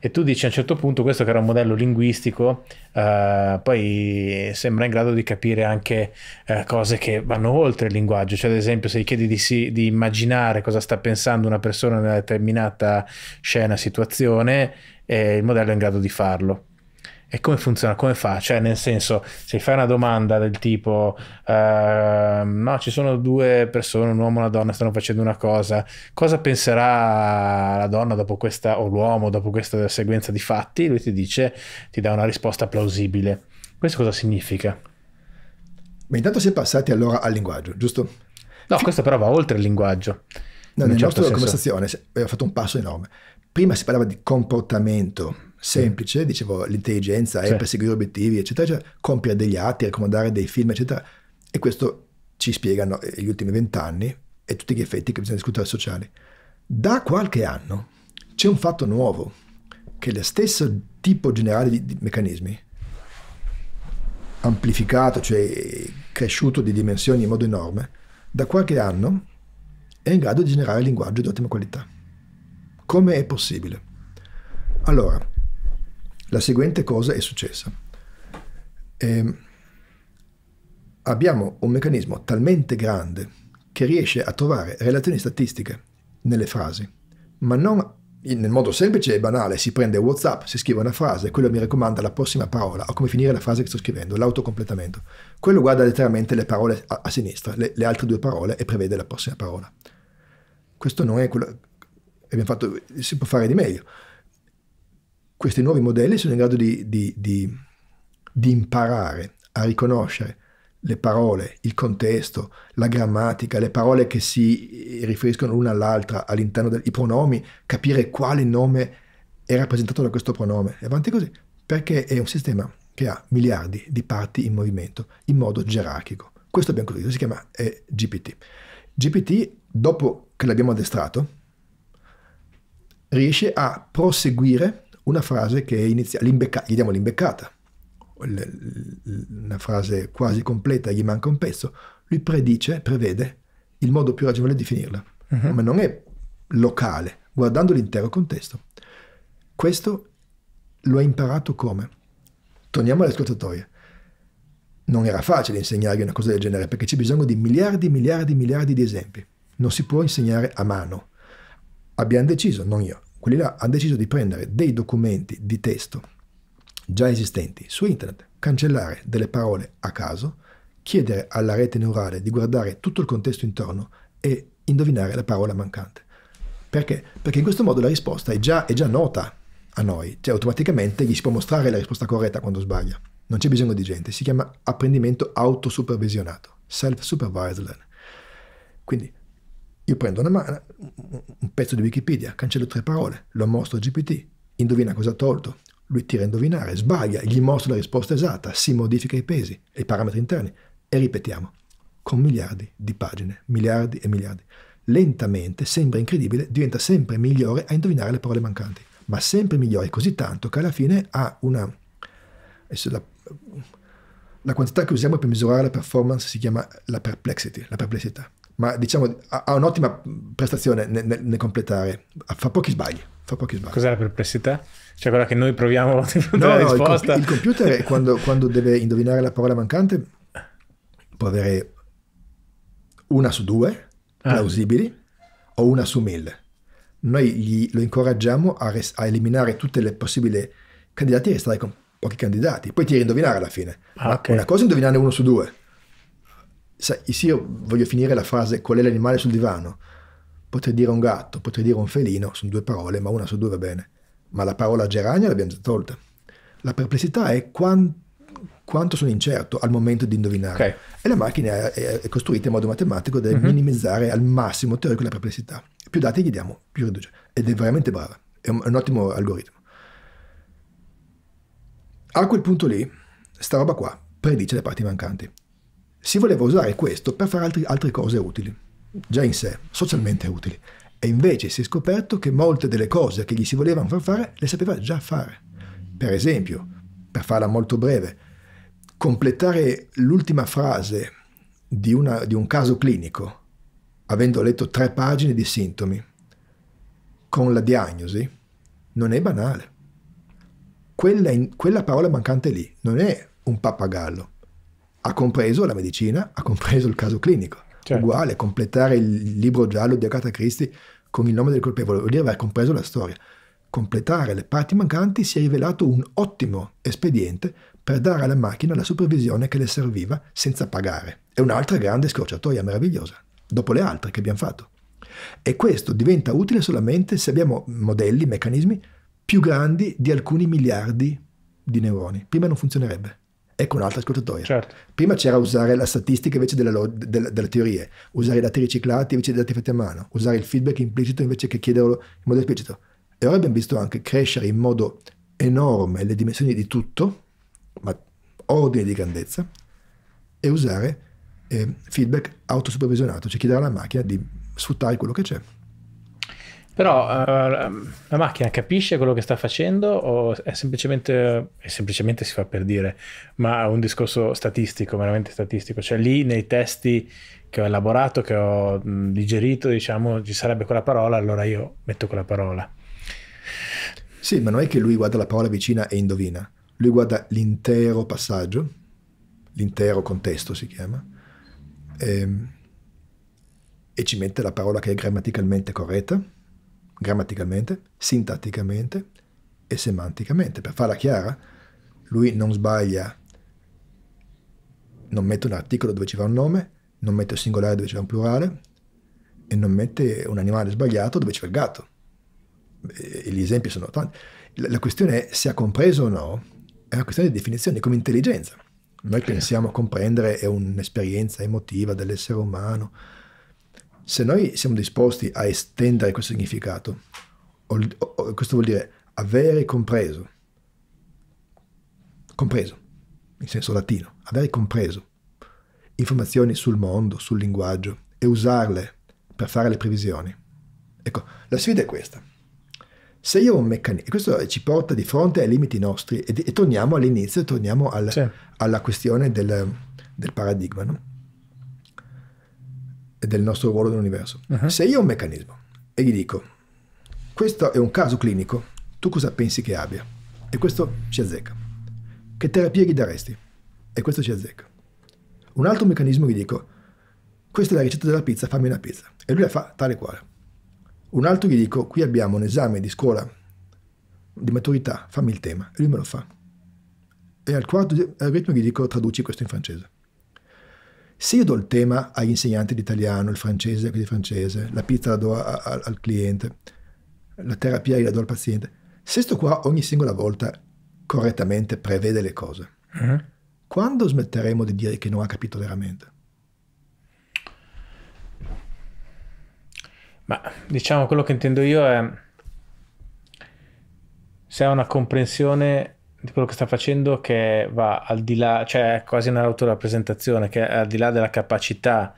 E tu dici a un certo punto questo che era un modello linguistico eh, poi sembra in grado di capire anche eh, cose che vanno oltre il linguaggio, cioè ad esempio se gli chiedi di, si, di immaginare cosa sta pensando una persona in una determinata scena, situazione, eh, il modello è in grado di farlo e come funziona? Come fa? Cioè, nel senso, se fai una domanda del tipo, uh, no, ci sono due persone, un uomo e una donna, stanno facendo una cosa, cosa penserà la donna dopo questa, o l'uomo dopo questa sequenza di fatti? Lui ti dice, ti dà una risposta plausibile. Questo cosa significa? Ma intanto si è passati allora al linguaggio, giusto? No, questo però va oltre il linguaggio. No, nella certo nostro senso. conversazione abbiamo eh, fatto un passo enorme. Prima si parlava di comportamento semplice, dicevo l'intelligenza è sì. perseguire obiettivi, eccetera, eccetera, cioè compiere degli atti, raccomandare dei film, eccetera. E questo ci spiegano eh, gli ultimi vent'anni e tutti gli effetti che bisogna discutere sociali. Da qualche anno c'è un fatto nuovo, che lo stesso tipo generale di, di meccanismi, amplificato, cioè eh, cresciuto di dimensioni in modo enorme, da qualche anno è in grado di generare linguaggio di ottima qualità. Come è possibile? Allora, la seguente cosa è successa. Eh, abbiamo un meccanismo talmente grande che riesce a trovare relazioni statistiche nelle frasi, ma non nel modo semplice e banale, si prende WhatsApp, si scrive una frase, quello mi raccomanda la prossima parola o come finire la frase che sto scrivendo, l'autocompletamento. Quello guarda letteralmente le parole a, a sinistra, le, le, altre due parole e prevede la prossima parola. Questo non è quello... Abbiamo fatto, si può fare di meglio questi nuovi modelli sono in grado di, di, di, di imparare a riconoscere le parole, il contesto, la grammatica, le parole che si riferiscono l'una all'altra all'interno dei pronomi, capire quale nome è rappresentato da questo pronome e avanti così, perché è un sistema che ha miliardi di parti in movimento in modo gerarchico. Questo abbiamo capito, si chiama eh, GPT. GPT, dopo che l'abbiamo addestrato, riesce a proseguire una frase che inizia, l'imbecca, gli diamo l'imbeccata, una frase quasi completa, gli manca un pezzo, lui predice, prevede il modo più ragionevole di finirla, uh-huh. ma non è locale, guardando l'intero contesto. Questo lo ha imparato come? Torniamo alle scortatoie. Non era facile insegnargli una cosa del genere perché c'è bisogno di miliardi, miliardi, miliardi di esempi. Non si può insegnare a mano. Abbiamo deciso, non io, quelli là hanno deciso di prendere dei documenti di testo già esistenti su internet, cancellare delle parole a caso, chiedere alla rete neurale di guardare tutto il contesto intorno e indovinare la parola mancante. Perché? Perché in questo modo la risposta è già, è già nota a noi, cioè automaticamente gli si può mostrare la risposta corretta quando sbaglia. Non c'è bisogno di gente, si chiama apprendimento autosupervisionato, self-supervised learning. Quindi io prendo una mano, un pezzo di Wikipedia, cancello tre parole, lo mostro a GPT, indovina cosa ha tolto, lui tira a indovinare, sbaglia, gli mostro la risposta esatta, si modifica i pesi e i parametri interni e ripetiamo, con miliardi di pagine, miliardi e miliardi. Lentamente, sembra incredibile, diventa sempre migliore a indovinare le parole mancanti, ma sempre migliore così tanto che alla fine ha una... La, la quantità che usiamo per misurare la performance si chiama la perplexity, la perplessità ma diciamo ha, un'ottima prestazione nel, nel, nel completare, ah, fa pochi sbagli. Fa pochi sbagli. Cos'è la perplessità? Cioè quella che noi proviamo a no, la no, risposta. Il, comp- il computer quando, quando, deve indovinare la parola mancante può avere una su due ah. plausibili ah. o una su mille. Noi gli, lo incoraggiamo a, res- a eliminare tutte le possibili candidati e restare con pochi candidati. Poi ti rindovinare alla fine. Ah, okay. Una cosa è indovinare uno su due Sai, se io voglio finire la frase qual è l'animale sul divano, potrei dire un gatto, potrei dire un felino, sono due parole, ma una su due va bene. Ma la parola geranio l'abbiamo già tolta. La perplessità è quanto quanto sono incerto al momento di indovinare. Okay. E la macchina è, è, costruita in modo matematico da mm-hmm. minimizzare al massimo teorico la perplessità. Più dati gli diamo, più riduce. Ed è veramente brava, è un, è un, ottimo algoritmo. A quel punto lì, sta roba qua predice le parti mancanti si voleva usare questo per fare altri, altre cose utili, già in sé, socialmente utili. E invece si è scoperto che molte delle cose che gli si volevano far fare le sapeva già fare. Per esempio, per farla molto breve, completare l'ultima frase di, una, di un caso clinico, avendo letto tre pagine di sintomi, con la diagnosi, non è banale. Quella, in, quella parola mancante lì non è un pappagallo, ha compreso la medicina, ha compreso il caso clinico. Certo. Uguale, completare il libro giallo di Agatha Christie con il nome del colpevole, vuol dire aver compreso la storia. Completare le parti mancanti si è rivelato un ottimo espediente per dare alla macchina la supervisione che le serviva senza pagare. È un'altra grande scorciatoia meravigliosa, dopo le altre che abbiamo fatto. E questo diventa utile solamente se abbiamo modelli, meccanismi più grandi di alcuni miliardi di neuroni. Prima non funzionerebbe. Ecco un'altra scrutatoia. Certo. Prima c'era usare la statistica invece delle, delle, delle, teorie, usare i dati riciclati invece dei dati fatti a mano, usare il feedback implicito invece che chiederlo in modo esplicito. E ora abbiamo visto anche crescere in modo enorme le dimensioni di tutto, ma ordine di grandezza, e usare eh, feedback autosupervisionato, cioè chiedere alla macchina di sfruttare quello che c'è. Però uh, la macchina capisce quello che sta facendo o è semplicemente, è semplicemente si fa per dire, ma è un discorso statistico, veramente statistico. Cioè lì nei testi che ho elaborato, che ho digerito, diciamo, ci sarebbe quella parola, allora io metto quella parola. Sì, ma non è che lui guarda la parola vicina e indovina. Lui guarda l'intero passaggio, l'intero contesto si chiama, e, ehm, e ci mette la parola che è grammaticalmente corretta grammaticalmente, sintatticamente e semanticamente. Per farla chiara, lui non sbaglia, non mette un articolo dove ci va un nome, non mette un singolare dove ci va un plurale e non mette un animale sbagliato dove ci va il gatto. E gli esempi sono tanti. La questione è se ha compreso o no, è una questione di definizione, come intelligenza. Noi pensiamo comprendere è un'esperienza emotiva dell'essere umano, se noi siamo disposti a estendere questo significato, questo vuol dire avere compreso, compreso, in senso latino, avere compreso informazioni sul mondo, sul linguaggio e usarle per fare le previsioni. Ecco, la sfida è questa. Se io ho un meccanismo, e questo ci porta di fronte ai limiti nostri e, e torniamo all'inizio, torniamo al, alla questione del, del paradigma. No? del nostro ruolo nell'universo. Uh-huh. Se io ho un meccanismo e gli dico, questo è un caso clinico, tu cosa pensi che abbia? E questo ci azzecca. Che terapia gli daresti? E questo ci azzecca. Un altro meccanismo gli dico, questa è la ricetta della pizza, fammi una pizza. E lui la fa tale quale. Un altro gli dico, qui abbiamo un esame di scuola di maturità, fammi il tema. E lui me lo fa. E al quarto al ritmo gli dico, traduci questo in francese. Se io do il tema agli insegnanti di italiano, il francese di francese, la pizza la do a, a, al cliente, la terapia la do al paziente, se sto qua ogni singola volta correttamente prevede le cose, uh-huh. quando smetteremo di dire che non ha capito veramente? Ma diciamo quello che intendo io è se ha una comprensione di quello che sta facendo che va al di là, cioè è quasi un'autorappresentazione che è al di là della capacità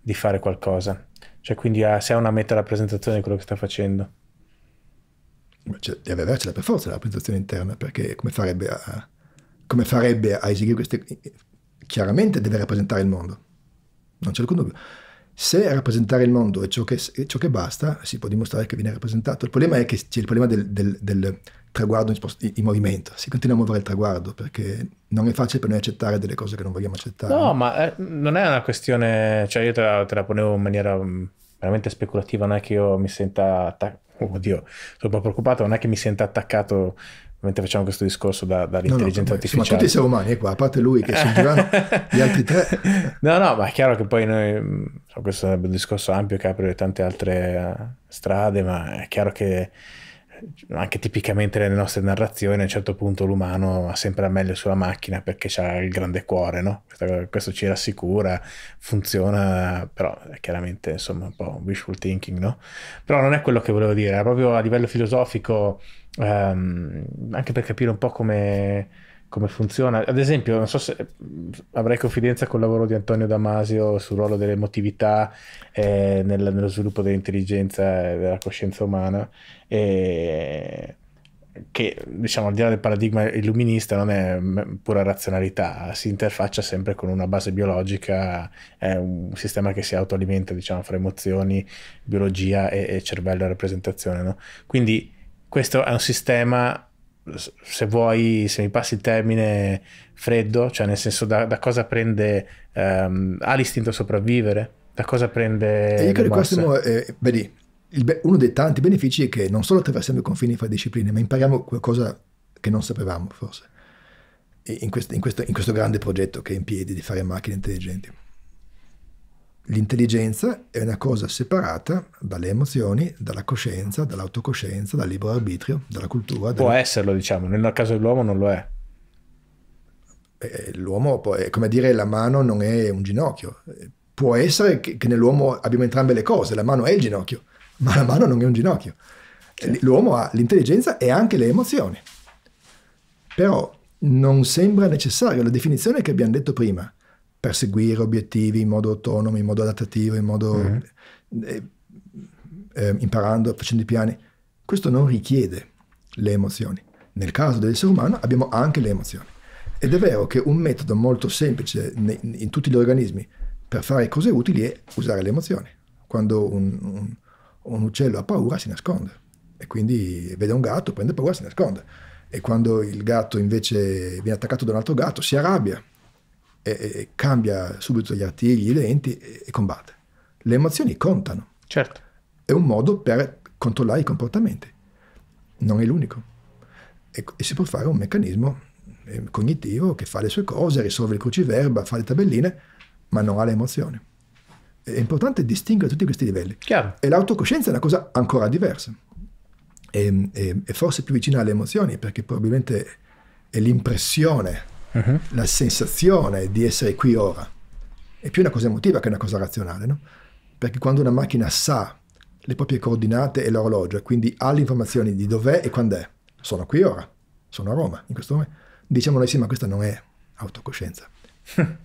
di fare qualcosa. Cioè quindi ha, eh, se ha una meta rappresentazione di quello che sta facendo. deve avercela per forza la rappresentazione interna, perché come farebbe a, come farebbe a eseguire queste... Chiaramente deve rappresentare il mondo, non c'è alcun dubbio. Se rappresentare il mondo è ciò che, è ciò che basta, si può dimostrare che viene rappresentato. Il problema è che c'è il problema del, del, del traguardo in, in, movimento, si continua a muovere il traguardo perché non è facile per noi accettare delle cose che non vogliamo accettare. No, ma eh, non è una questione, cioè io te la, te la ponevo in maniera mm, veramente speculativa, non è che io mi senta attaccato, oddio, sono preoccupato, non è che mi senta attaccato mentre facciamo questo discorso da, dall'intelligenza no, no, artificiale. Insomma, tutti siamo umani, qua, ecco, a parte lui che sul divano, gli altri tre. No, no, ma è chiaro che poi noi, mm, questo sarebbe un discorso ampio che apre tante altre eh, strade, ma è chiaro che anche tipicamente nelle nostre narrazioni, a un certo punto l'umano ha sempre la meglio sulla macchina perché ha il grande cuore, no? questo, questo, ci rassicura, funziona, però è chiaramente insomma un po' wishful thinking, no? Però non è quello che volevo dire, era proprio a livello filosofico, um, anche per capire un po' come come funziona. Ad esempio, non so se avrei confidenza col lavoro di Antonio Damasio sul ruolo dell'emotività eh, nel, nello sviluppo dell'intelligenza e della coscienza umana, E che diciamo al di là del paradigma illuminista non è pura razionalità, si interfaccia sempre con una base biologica, è un sistema che si autoalimenta diciamo, fra emozioni, biologia e, e cervello e rappresentazione. No? Quindi questo è un sistema se vuoi, se mi passi il termine freddo, cioè nel senso da, da cosa prende, um, ha l'istinto a sopravvivere, da cosa prende... E io credo che eh, vedi, uno dei tanti benefici è che non solo attraversiamo i confini fra discipline, ma impariamo qualcosa che non sapevamo forse, in questo, in questo, in questo grande progetto che è in piedi di fare macchine intelligenti. L'intelligenza è una cosa separata dalle emozioni, dalla coscienza, dall'autocoscienza, dal libero arbitrio, dalla cultura. Può della... esserlo, diciamo, nel caso dell'uomo non lo è. Eh, l'uomo può, è come dire la mano non è un ginocchio. Può essere che, che, nell'uomo abbiamo entrambe le cose, la mano è il ginocchio, ma la mano non è un ginocchio. Sì. L'uomo ha l'intelligenza e anche le emozioni. Però non sembra necessaria la definizione che abbiamo detto prima perseguire obiettivi in modo autonomo, in modo adattativo, in modo mm. eh, eh, imparando, facendo i piani. Questo non richiede le emozioni. Nel caso dell'essere umano abbiamo anche le emozioni. Ed è vero che un metodo molto semplice in, in tutti gli organismi per fare cose utili è usare le emozioni. Quando un, un, un uccello ha paura si nasconde e quindi vede un gatto, prende paura e si nasconde. E quando il gatto invece viene attaccato da un altro gatto si arrabbia eh, cambia subito gli artigli, i lenti e, e combatte. Le emozioni contano. Certo. È un modo per controllare i comportamenti. Non è l'unico. E, e si può fare un meccanismo eh, cognitivo che fa le sue cose, risolve il cruciverba, fa le tabelline, ma non ha le emozioni. È importante distinguere tutti questi livelli. Chiaro. E l'autocoscienza è una cosa ancora diversa. È, è, è forse più vicina alle emozioni perché probabilmente è l'impressione uh-huh. la sensazione di essere qui ora. È più una cosa emotiva che una cosa razionale, no? Perché quando una macchina sa le proprie coordinate e l'orologio, quindi ha le informazioni di dov'è e quando è, sono qui ora, sono a Roma in questo momento, diciamo noi sì, ma questa non è autocoscienza,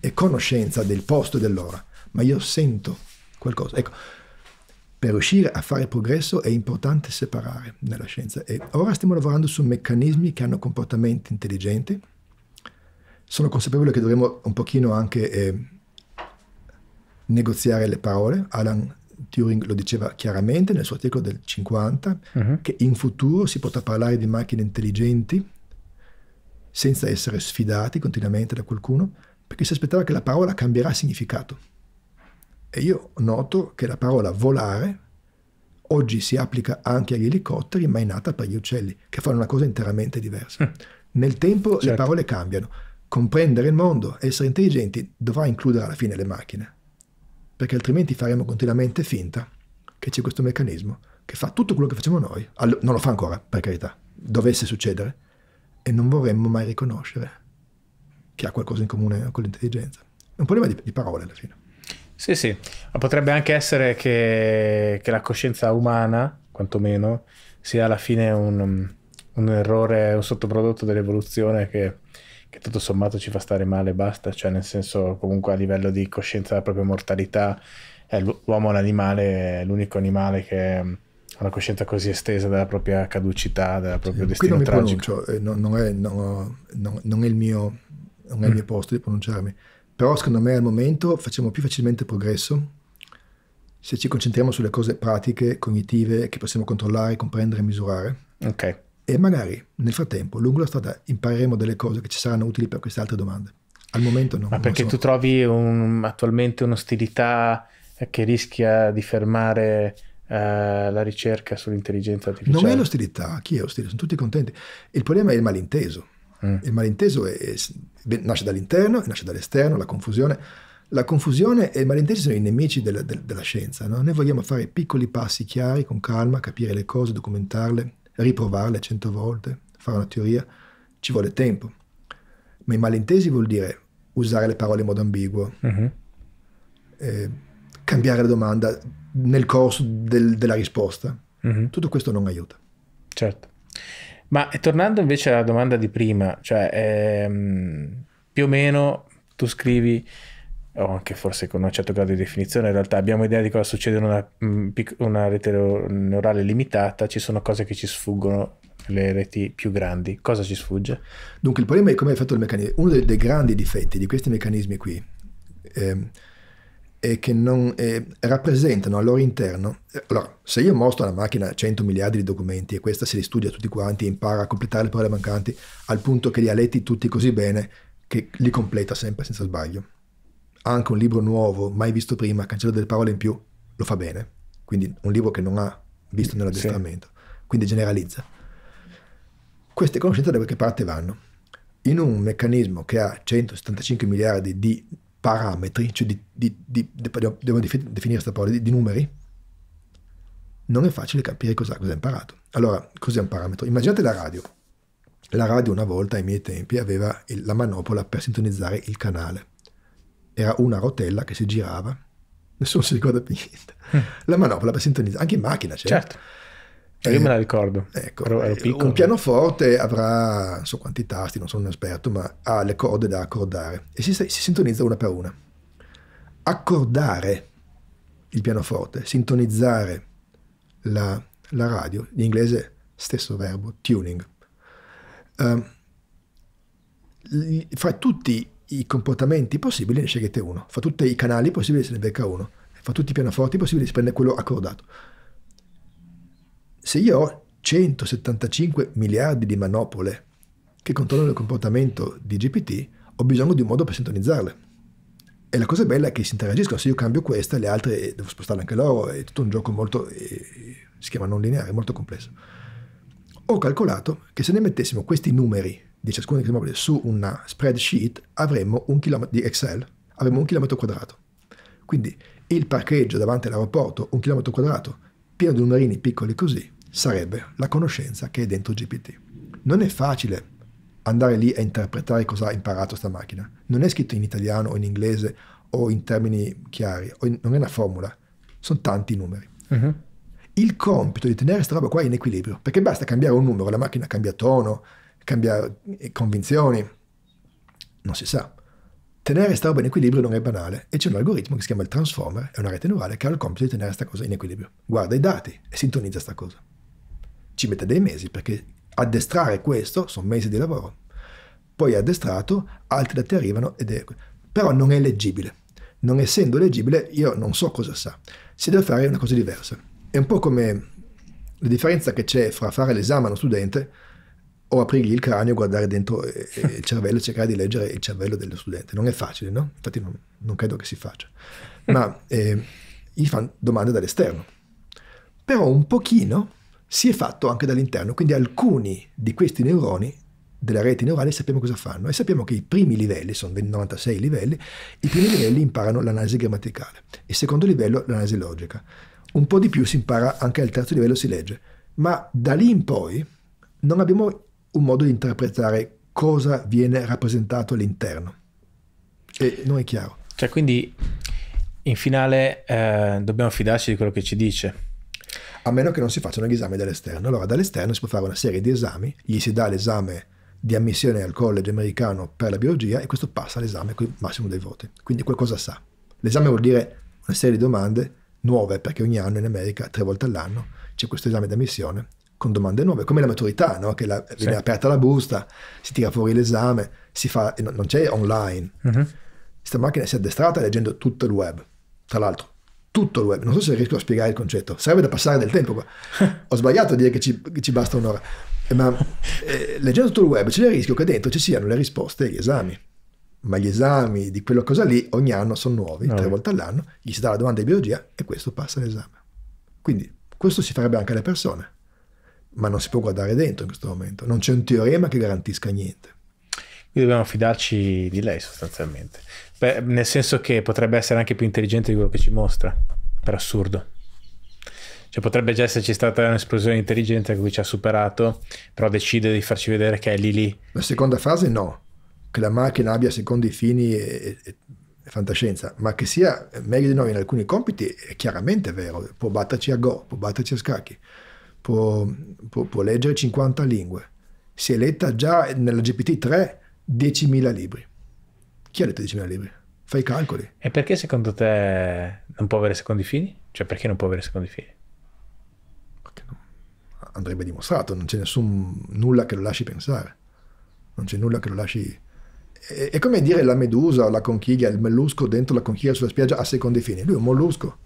è conoscenza del posto e dell'ora, ma io sento qualcosa. Ecco, per riuscire a fare progresso è importante separare nella scienza e ora stiamo lavorando su meccanismi che hanno comportamenti intelligenti, sono consapevole che dovremmo un pochino anche eh, negoziare le parole. Alan Turing lo diceva chiaramente nel suo articolo del 50, uh-huh. Mhm. che in futuro si potrà parlare di macchine intelligenti senza essere sfidati continuamente da qualcuno, perché si aspettava che la parola cambierà significato. E io noto che la parola volare oggi si applica anche agli elicotteri, ma è nata per gli uccelli, che fanno una cosa interamente diversa. Mm. Nel tempo certo. le parole cambiano comprendere il mondo, essere intelligenti, dovrà includere alla fine le macchine, perché altrimenti faremo continuamente finta che c'è questo meccanismo che fa tutto quello che facciamo noi, All non lo fa ancora, per carità, dovesse succedere, e non vorremmo mai riconoscere che ha qualcosa in comune con l'intelligenza. È un problema di, di parole alla fine. Sì, sì, ma potrebbe anche essere che, che, la coscienza umana, quantomeno, sia alla fine un, un errore, un sottoprodotto dell'evoluzione che che tutto sommato ci fa stare male e basta, cioè nel senso comunque a livello di coscienza della propria mortalità, è eh, l'uomo è un animale, è l'unico animale che mm, ha una coscienza così estesa della propria caducità, del proprio sì, destino qui non mi tragico. Eh, non, non, è, non, non, è, il mio, è mm. il mio posto di pronunciarmi, però secondo me al momento facciamo più facilmente progresso se ci concentriamo sulle cose pratiche, cognitive, che possiamo controllare, comprendere e misurare. Ok e magari nel frattempo lungo la strada impareremo delle cose che ci saranno utili per queste altre domande. Al momento no. Ma perché sono... tu trovi un, attualmente un'ostilità che rischia di fermare Uh, la ricerca sull'intelligenza artificiale. Non è l'ostilità, chi è ostile? Sono tutti contenti. Il problema è il malinteso. Mm. Il malinteso è, è, nasce dall'interno, nasce dall'esterno, la confusione. La confusione e il malinteso sono i nemici della, della, della scienza. No? Noi vogliamo fare piccoli passi chiari, con calma, capire le cose, documentarle, riprovarle cento volte, fare una teoria, ci vuole tempo. Ma i malintesi vuol dire usare le parole in modo ambiguo, uh-huh. eh, cambiare la domanda nel corso del, della risposta. Uh-huh. Tutto questo non aiuta. Certo. Ma eh, tornando invece alla domanda di prima, cioè ehm, più o meno tu scrivi o anche forse con un certo grado di definizione, in realtà abbiamo idea di cosa succede in una, mm, una rete neurale limitata, ci sono cose che ci sfuggono le reti più grandi. Cosa ci sfugge? Dunque il problema è come è fatto il meccanismo. Uno dei, dei grandi difetti di questi meccanismi qui eh, è che non, eh, rappresentano al loro interno... Allora, se io mostro alla macchina 100 miliardi di documenti e questa se li studia tutti quanti, impara a completare le parole mancanti al punto che li ha letti tutti così bene che li completa sempre senza sbaglio anche un libro nuovo, mai visto prima, cancella delle parole in più, lo fa bene. Quindi un libro che non ha visto nell'addestramento. Sì. Quindi generalizza. Queste conoscenze da qualche parte vanno. In un meccanismo che ha 175 miliardi di parametri, cioè di, di, di, di devo definire questa parola, di, numeri, non è facile capire cosa, cosa ha imparato. Allora, cos'è un parametro? Immaginate la radio. La radio una volta, ai miei tempi, aveva il, la manopola per sintonizzare il canale era una rotella che si girava, nessuno si ricorda più niente. Mm. La manopola per sintonizzare, anche in macchina c'era. Certo. Eh, io me la ricordo. Ecco, ero, ero eh, Un pianoforte avrà, non so quanti tasti, non sono un esperto, ma ha le corde da accordare e si, si sintonizza una per una. Accordare il pianoforte, sintonizzare la, la radio, in inglese stesso verbo, tuning. Um, fra tutti i comportamenti possibili, ne scegliete uno. Fa tutti i canali possibili, se ne becca uno. Fa tutti i pianoforti possibili, si prende quello accordato. Se io ho 175 miliardi di manopole che controllano il comportamento di GPT, ho bisogno di un modo per sintonizzarle. E la cosa bella è che si interagiscono, se io cambio questa, le altre eh, devo spostarle anche loro, è tutto un gioco molto, eh, si chiama non lineare, molto complesso. Ho calcolato che se ne mettessimo questi numeri di ciascuno di questi immobili su una spreadsheet, avremmo un chilometro di Excel, avremmo un chilometro quadrato. Quindi il parcheggio davanti all'aeroporto, un chilometro quadrato, pieno di numerini piccoli così, sarebbe la conoscenza che è dentro GPT. Non è facile andare lì a interpretare cosa ha imparato sta macchina. Non è scritto in italiano o in inglese o in termini chiari, in, non è una formula, sono tanti numeri. Uh-huh. Il compito di tenere questa roba qua in equilibrio, perché basta cambiare un numero, la macchina cambia tono, cambia convinzioni, non si sa. Tenere sta roba in equilibrio non è banale e c'è un algoritmo che si chiama il transformer, è una rete neurale che ha il compito di tenere questa cosa in equilibrio. Guarda i dati e sintonizza questa cosa. Ci mette dei mesi perché addestrare questo sono mesi di lavoro. Poi addestrato, altri dati arrivano ed è... Però non è leggibile. Non essendo leggibile io non so cosa sa. Si deve fare una cosa diversa. È un po' come la differenza che c'è fra fare l'esame a uno studente o aprirgli il cranio, guardare dentro eh, eh, il cervello, cercare di leggere il cervello dello studente. Non è facile, no? Infatti non, non credo che si faccia. Ma eh, gli fanno domande dall'esterno. Però un pochino si è fatto anche dall'interno, quindi alcuni di questi neuroni della rete neurale sappiamo cosa fanno e sappiamo che i primi livelli, sono 96 livelli, i primi livelli imparano l'analisi grammaticale, il secondo livello l'analisi logica, un po' di più si impara anche al terzo livello si legge, ma da lì in poi non abbiamo un modo di interpretare cosa viene rappresentato all'interno. E non è chiaro. Cioè, quindi in finale eh, dobbiamo fidarci di quello che ci dice. A meno che non si facciano gli esami dall'esterno. Allora, dall'esterno si può fare una serie di esami, gli si dà l'esame di ammissione al college americano per la biologia e questo passa all'esame con il massimo dei voti. Quindi qualcosa sa. L'esame vuol dire una serie di domande nuove perché ogni anno in America, tre volte all'anno, c'è questo esame d'ammissione con domande nuove, come la maturità, no? che la, viene aperta la busta, si tira fuori l'esame, si fa, non c'è online. Uh-huh. macchina si è addestrata leggendo tutto il web, tra l'altro tutto il web. Non so se riesco a spiegare il concetto, serve da passare del tempo Ho sbagliato a dire che ci, che ci basta un'ora, ma eh, leggendo tutto il web c'è il rischio che dentro ci siano le risposte agli esami. Ma gli esami di quella cosa lì ogni anno sono nuovi, no. tre volte all'anno, gli si dà la domanda di biologia e questo passa l'esame. Quindi questo si farebbe anche alle persone ma non si può guardare dentro in questo momento, non c'è un teorema che garantisca niente. Quindi dobbiamo fidarci di lei sostanzialmente, Beh, nel senso che potrebbe essere anche più intelligente di quello che ci mostra, per assurdo. Cioè potrebbe già esserci stata un'esplosione intelligente che lui ci ha superato, però decide di farci vedere che è lì lì. La seconda fase no, che la macchina abbia secondi fini e, e, e fantascienza, ma che sia meglio di noi in alcuni compiti è chiaramente vero, può batterci a go, può batterci a scacchi può, può, può leggere 50 lingue. Si è letta già nella GPT-3 10.000 libri. Chi ha letto 10.000 libri? Fai i calcoli. E perché secondo te non può avere secondi fini? Cioè perché non può avere secondi fini? Perché no. Andrebbe dimostrato, non c'è nessun nulla che lo lasci pensare. Non c'è nulla che lo lasci... È, è come dire la medusa, la conchiglia, il mollusco dentro la conchiglia sulla spiaggia a secondi fini. Lui è un mollusco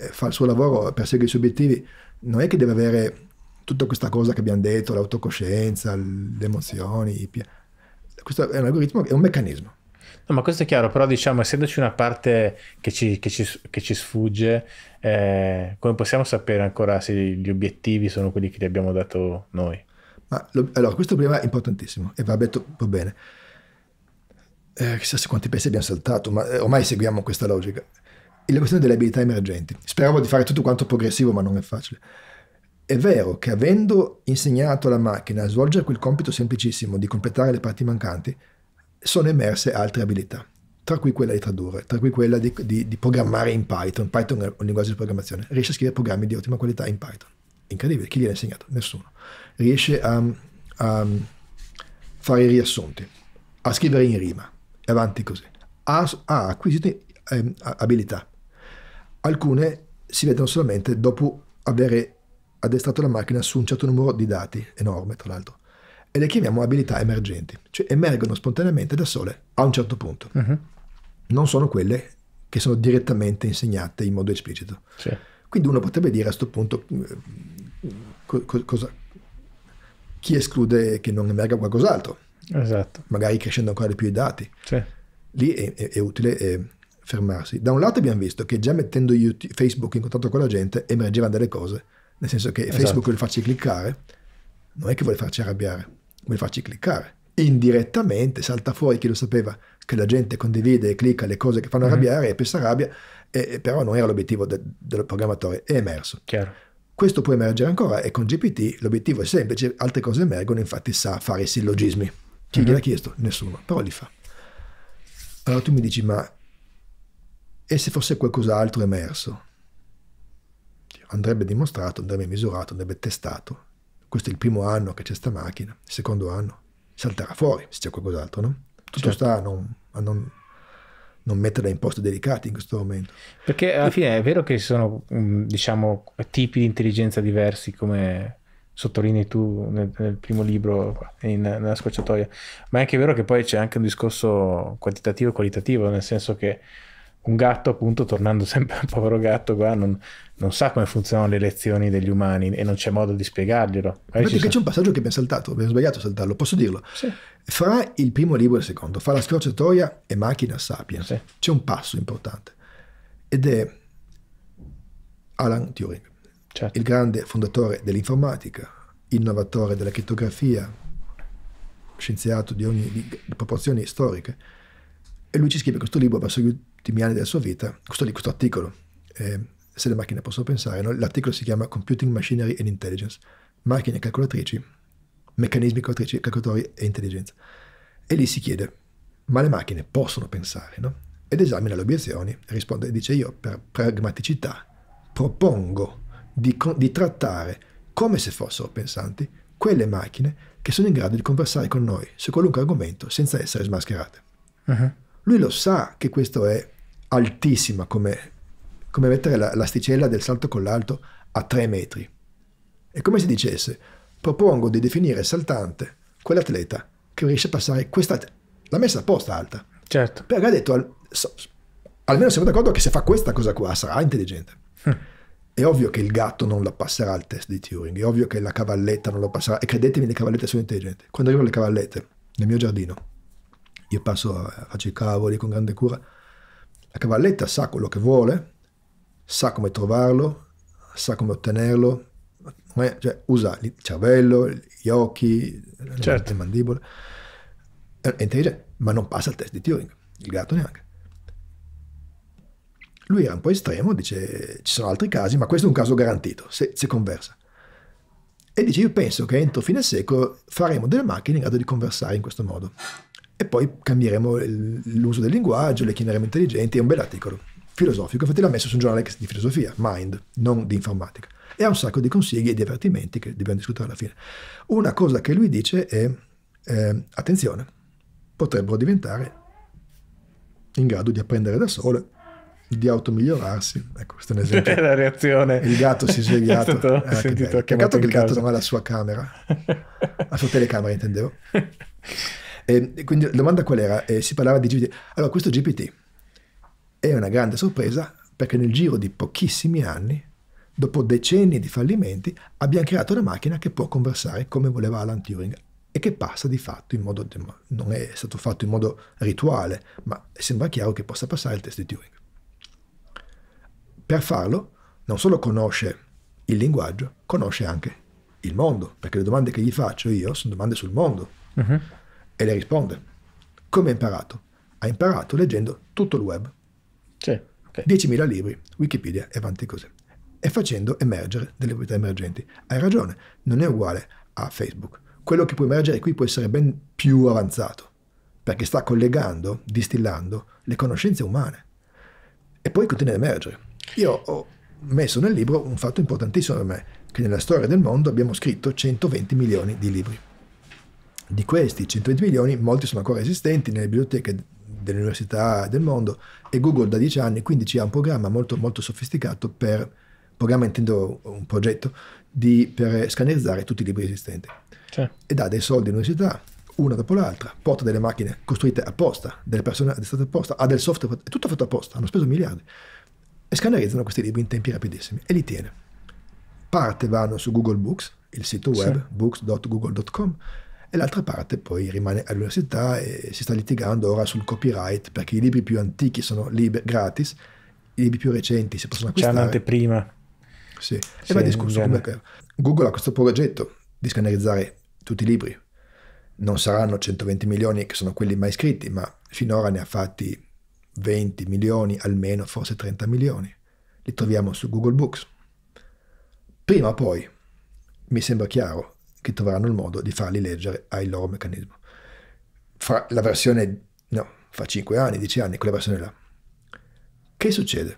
eh, fa il suo lavoro, persegue i suoi obiettivi, non è che deve avere tutta questa cosa che abbiamo detto, l'autocoscienza, le emozioni. Questo è un algoritmo, è un meccanismo. No, ma questo è chiaro, però diciamo, essendoci una parte che ci, che ci, che ci sfugge, eh, come possiamo sapere ancora se gli obiettivi sono quelli che gli abbiamo dato noi? Ma, lo, allora, questo prima è importantissimo e va detto va bene. Eh, chissà se quanti pezzi abbiamo saltato, ma eh, ormai seguiamo questa logica la questione delle abilità emergenti. Speravo di fare tutto quanto progressivo, ma non è facile. È vero che avendo insegnato alla macchina a svolgere quel compito semplicissimo di completare le parti mancanti, sono emerse altre abilità, tra cui quella di tradurre, tra cui quella di, di, di programmare in Python. Python è un linguaggio di programmazione. Riesce a scrivere programmi di ottima qualità in Python. Incredibile, chi gliel'ha insegnato? Nessuno. Riesce a, a fare i riassunti, a scrivere in rima, e avanti così. Ha, ha acquisito eh, abilità Alcune si vedono solamente dopo avere addestrato la macchina su un certo numero di dati, enorme tra l'altro, e le chiamiamo abilità emergenti, cioè emergono spontaneamente da sole a un certo punto. Uh-huh. Non sono quelle che sono direttamente insegnate in modo esplicito. Sì. Quindi uno potrebbe dire a questo punto eh, co- co- cosa, chi esclude che non emerga qualcos'altro. Esatto. Magari crescendo ancora di più i dati. Sì. Lì è, è, è utile... È, eh, fermarsi. Da un lato abbiamo visto che già mettendo YouTube, Facebook in contatto con la gente emergevano delle cose, nel senso che esatto. Facebook vuole farci cliccare, non è che vuole farci arrabbiare, vuole farci cliccare. Indirettamente salta fuori chi lo sapeva che la gente condivide e clicca le cose che fanno mm-hmm. arrabbiare e pensa rabbia, e, però non era l'obiettivo de, del programmatore, è emerso. Chiaro. Questo può emergere ancora e con GPT l'obiettivo è semplice, altre cose emergono, infatti sa fare i sillogismi. Chi mm-hmm. gliel'ha chiesto? Nessuno, però li fa. Allora tu mi dici, ma e se fosse qualcos'altro emerso? Andrebbe dimostrato, andrebbe misurato, andrebbe testato. Questo è il primo anno che c'è sta macchina, il secondo anno salterà fuori se c'è qualcos'altro, no? Tutto certo. sta a non, a non non metterla in posti delicati in questo momento. Perché alla fine è vero che ci sono, mm, diciamo, tipi di intelligenza diversi, come sottolinei tu nel, nel primo libro, in, nella scorciatoia, ma è anche vero che poi c'è anche un discorso quantitativo e qualitativo, nel senso che un gatto, appunto, tornando sempre al povero gatto qua, non, non, sa come funzionano le lezioni degli umani e non c'è modo di spiegarglielo. Ma perché sono... c'è un passaggio che abbiamo saltato, abbiamo sbagliato a saltarlo, posso dirlo? Sì. Fra il primo libro e il secondo, fra la scorciatoia e macchina sapiens, sì. c'è un passo importante ed è Alan Turing, certo. il grande fondatore dell'informatica, innovatore della crittografia, scienziato di ogni di proporzioni storiche. E lui ci scrive questo libro verso gli ultimi anni della sua vita, questo, questo articolo, eh, se le macchine possono pensare, no? l'articolo si chiama Computing Machinery and Intelligence, macchine e calcolatrici, meccanismi calcolatrici, calcolatori e intelligenza. E lì si chiede, ma le macchine possono pensare, no? Ed esamina le obiezioni, risponde e dice io per pragmaticità propongo di, di trattare come se fossero pensanti quelle macchine che sono in grado di conversare con noi su qualunque argomento senza essere smascherate. Uh -huh lui lo sa che questo è altissima come, come mettere la, l'asticella del salto con l'alto a 3 metri. È come se dicesse, propongo di definire saltante quell'atleta che riesce a passare questa... La messa apposta alta. Certo. Perché ha detto, al, so, almeno siamo d'accordo che se fa questa cosa qua sarà intelligente. Mm. È ovvio che il gatto non la passerà al test di Turing, è ovvio che la cavalletta non la passerà, e credetemi le cavallette sono intelligenti. Quando arrivano le cavallette nel mio giardino, io passo, faccio i cavoli con grande cura. La cavalletta sa quello che vuole, sa come trovarlo, sa come ottenerlo, eh, cioè, usa il cervello, gli occhi, certo. le mandibole, è intelligente, ma non passa il test di Turing, il gatto neanche. Lui era un po' estremo, dice ci sono altri casi, ma questo è un caso garantito, se, se conversa. E dice io penso che entro fine secolo faremo delle macchine in grado di conversare in questo modo e poi cambieremo l'uso del linguaggio, le chiameremo intelligenti, è un bel articolo filosofico, infatti l'ha messo su un giornale di filosofia, Mind, non di informatica, e ha un sacco di consigli e di avvertimenti che dobbiamo discutere alla fine. Una cosa che lui dice è, eh, attenzione, potrebbero diventare in grado di apprendere da sole, di automigliorarsi. Ecco, questo è un esempio. la reazione. Il gatto si è svegliato. Ah, sentito, eh, sentito, che, che il gatto non ha la sua camera, la sua telecamera intendevo. E, quindi la domanda qual era? E eh, si parlava di GPT. Allora, questo GPT è una grande sorpresa perché nel giro di pochissimi anni, dopo decenni di fallimenti, abbiamo creato una macchina che può conversare come voleva Alan Turing e che passa di fatto in modo, non è stato fatto in modo rituale, ma sembra chiaro che possa passare il test di Turing. Per farlo, non solo conosce il linguaggio, conosce anche il mondo, perché le domande che gli faccio io sono domande sul mondo. Uh-huh. E le risponde. Come ha imparato? Ha imparato leggendo tutto il web. Sì, okay. 10.000 libri, Wikipedia e avanti così. E facendo emergere delle novità emergenti. Hai ragione, non è uguale a Facebook. Quello che può emergere qui può essere ben più avanzato, perché sta collegando, distillando le conoscenze umane. E poi continua ad emergere. Io ho messo nel libro un fatto importantissimo per me, che nella storia del mondo abbiamo scritto 120 milioni di libri. Di questi 120 milioni, molti sono ancora esistenti nelle biblioteche delle università del mondo e Google da 10 anni quindi ci ha un programma molto, molto sofisticato per, programma intendo un progetto, di, per scannerizzare tutti i libri esistenti. Cioè. E dà dei soldi all'università, una dopo l'altra, porta delle macchine costruite apposta, delle persone è apposta, ha del software, è tutto fatto apposta, hanno speso miliardi e scannerizzano questi libri in tempi rapidissimi e li tiene. Parte vanno su Google Books, il sito web sì. books.google.com e l'altra parte poi rimane all'università e si sta litigando ora sul copyright perché i libri più antichi sono liber- gratis, i libri più recenti si possono acquistare. C'è un'anteprima. Sì, e va discusso come Google ha questo progetto di scannerizzare tutti i libri. Non saranno 120 milioni che sono quelli mai scritti, ma finora ne ha fatti 20 milioni, almeno forse 30 milioni. Li troviamo su Google Books. Prima o poi, mi sembra chiaro, che troveranno il modo di farli leggere ai loro meccanismo. Fra la versione, no, fra 5 anni, 10 anni, quella versione là. Che succede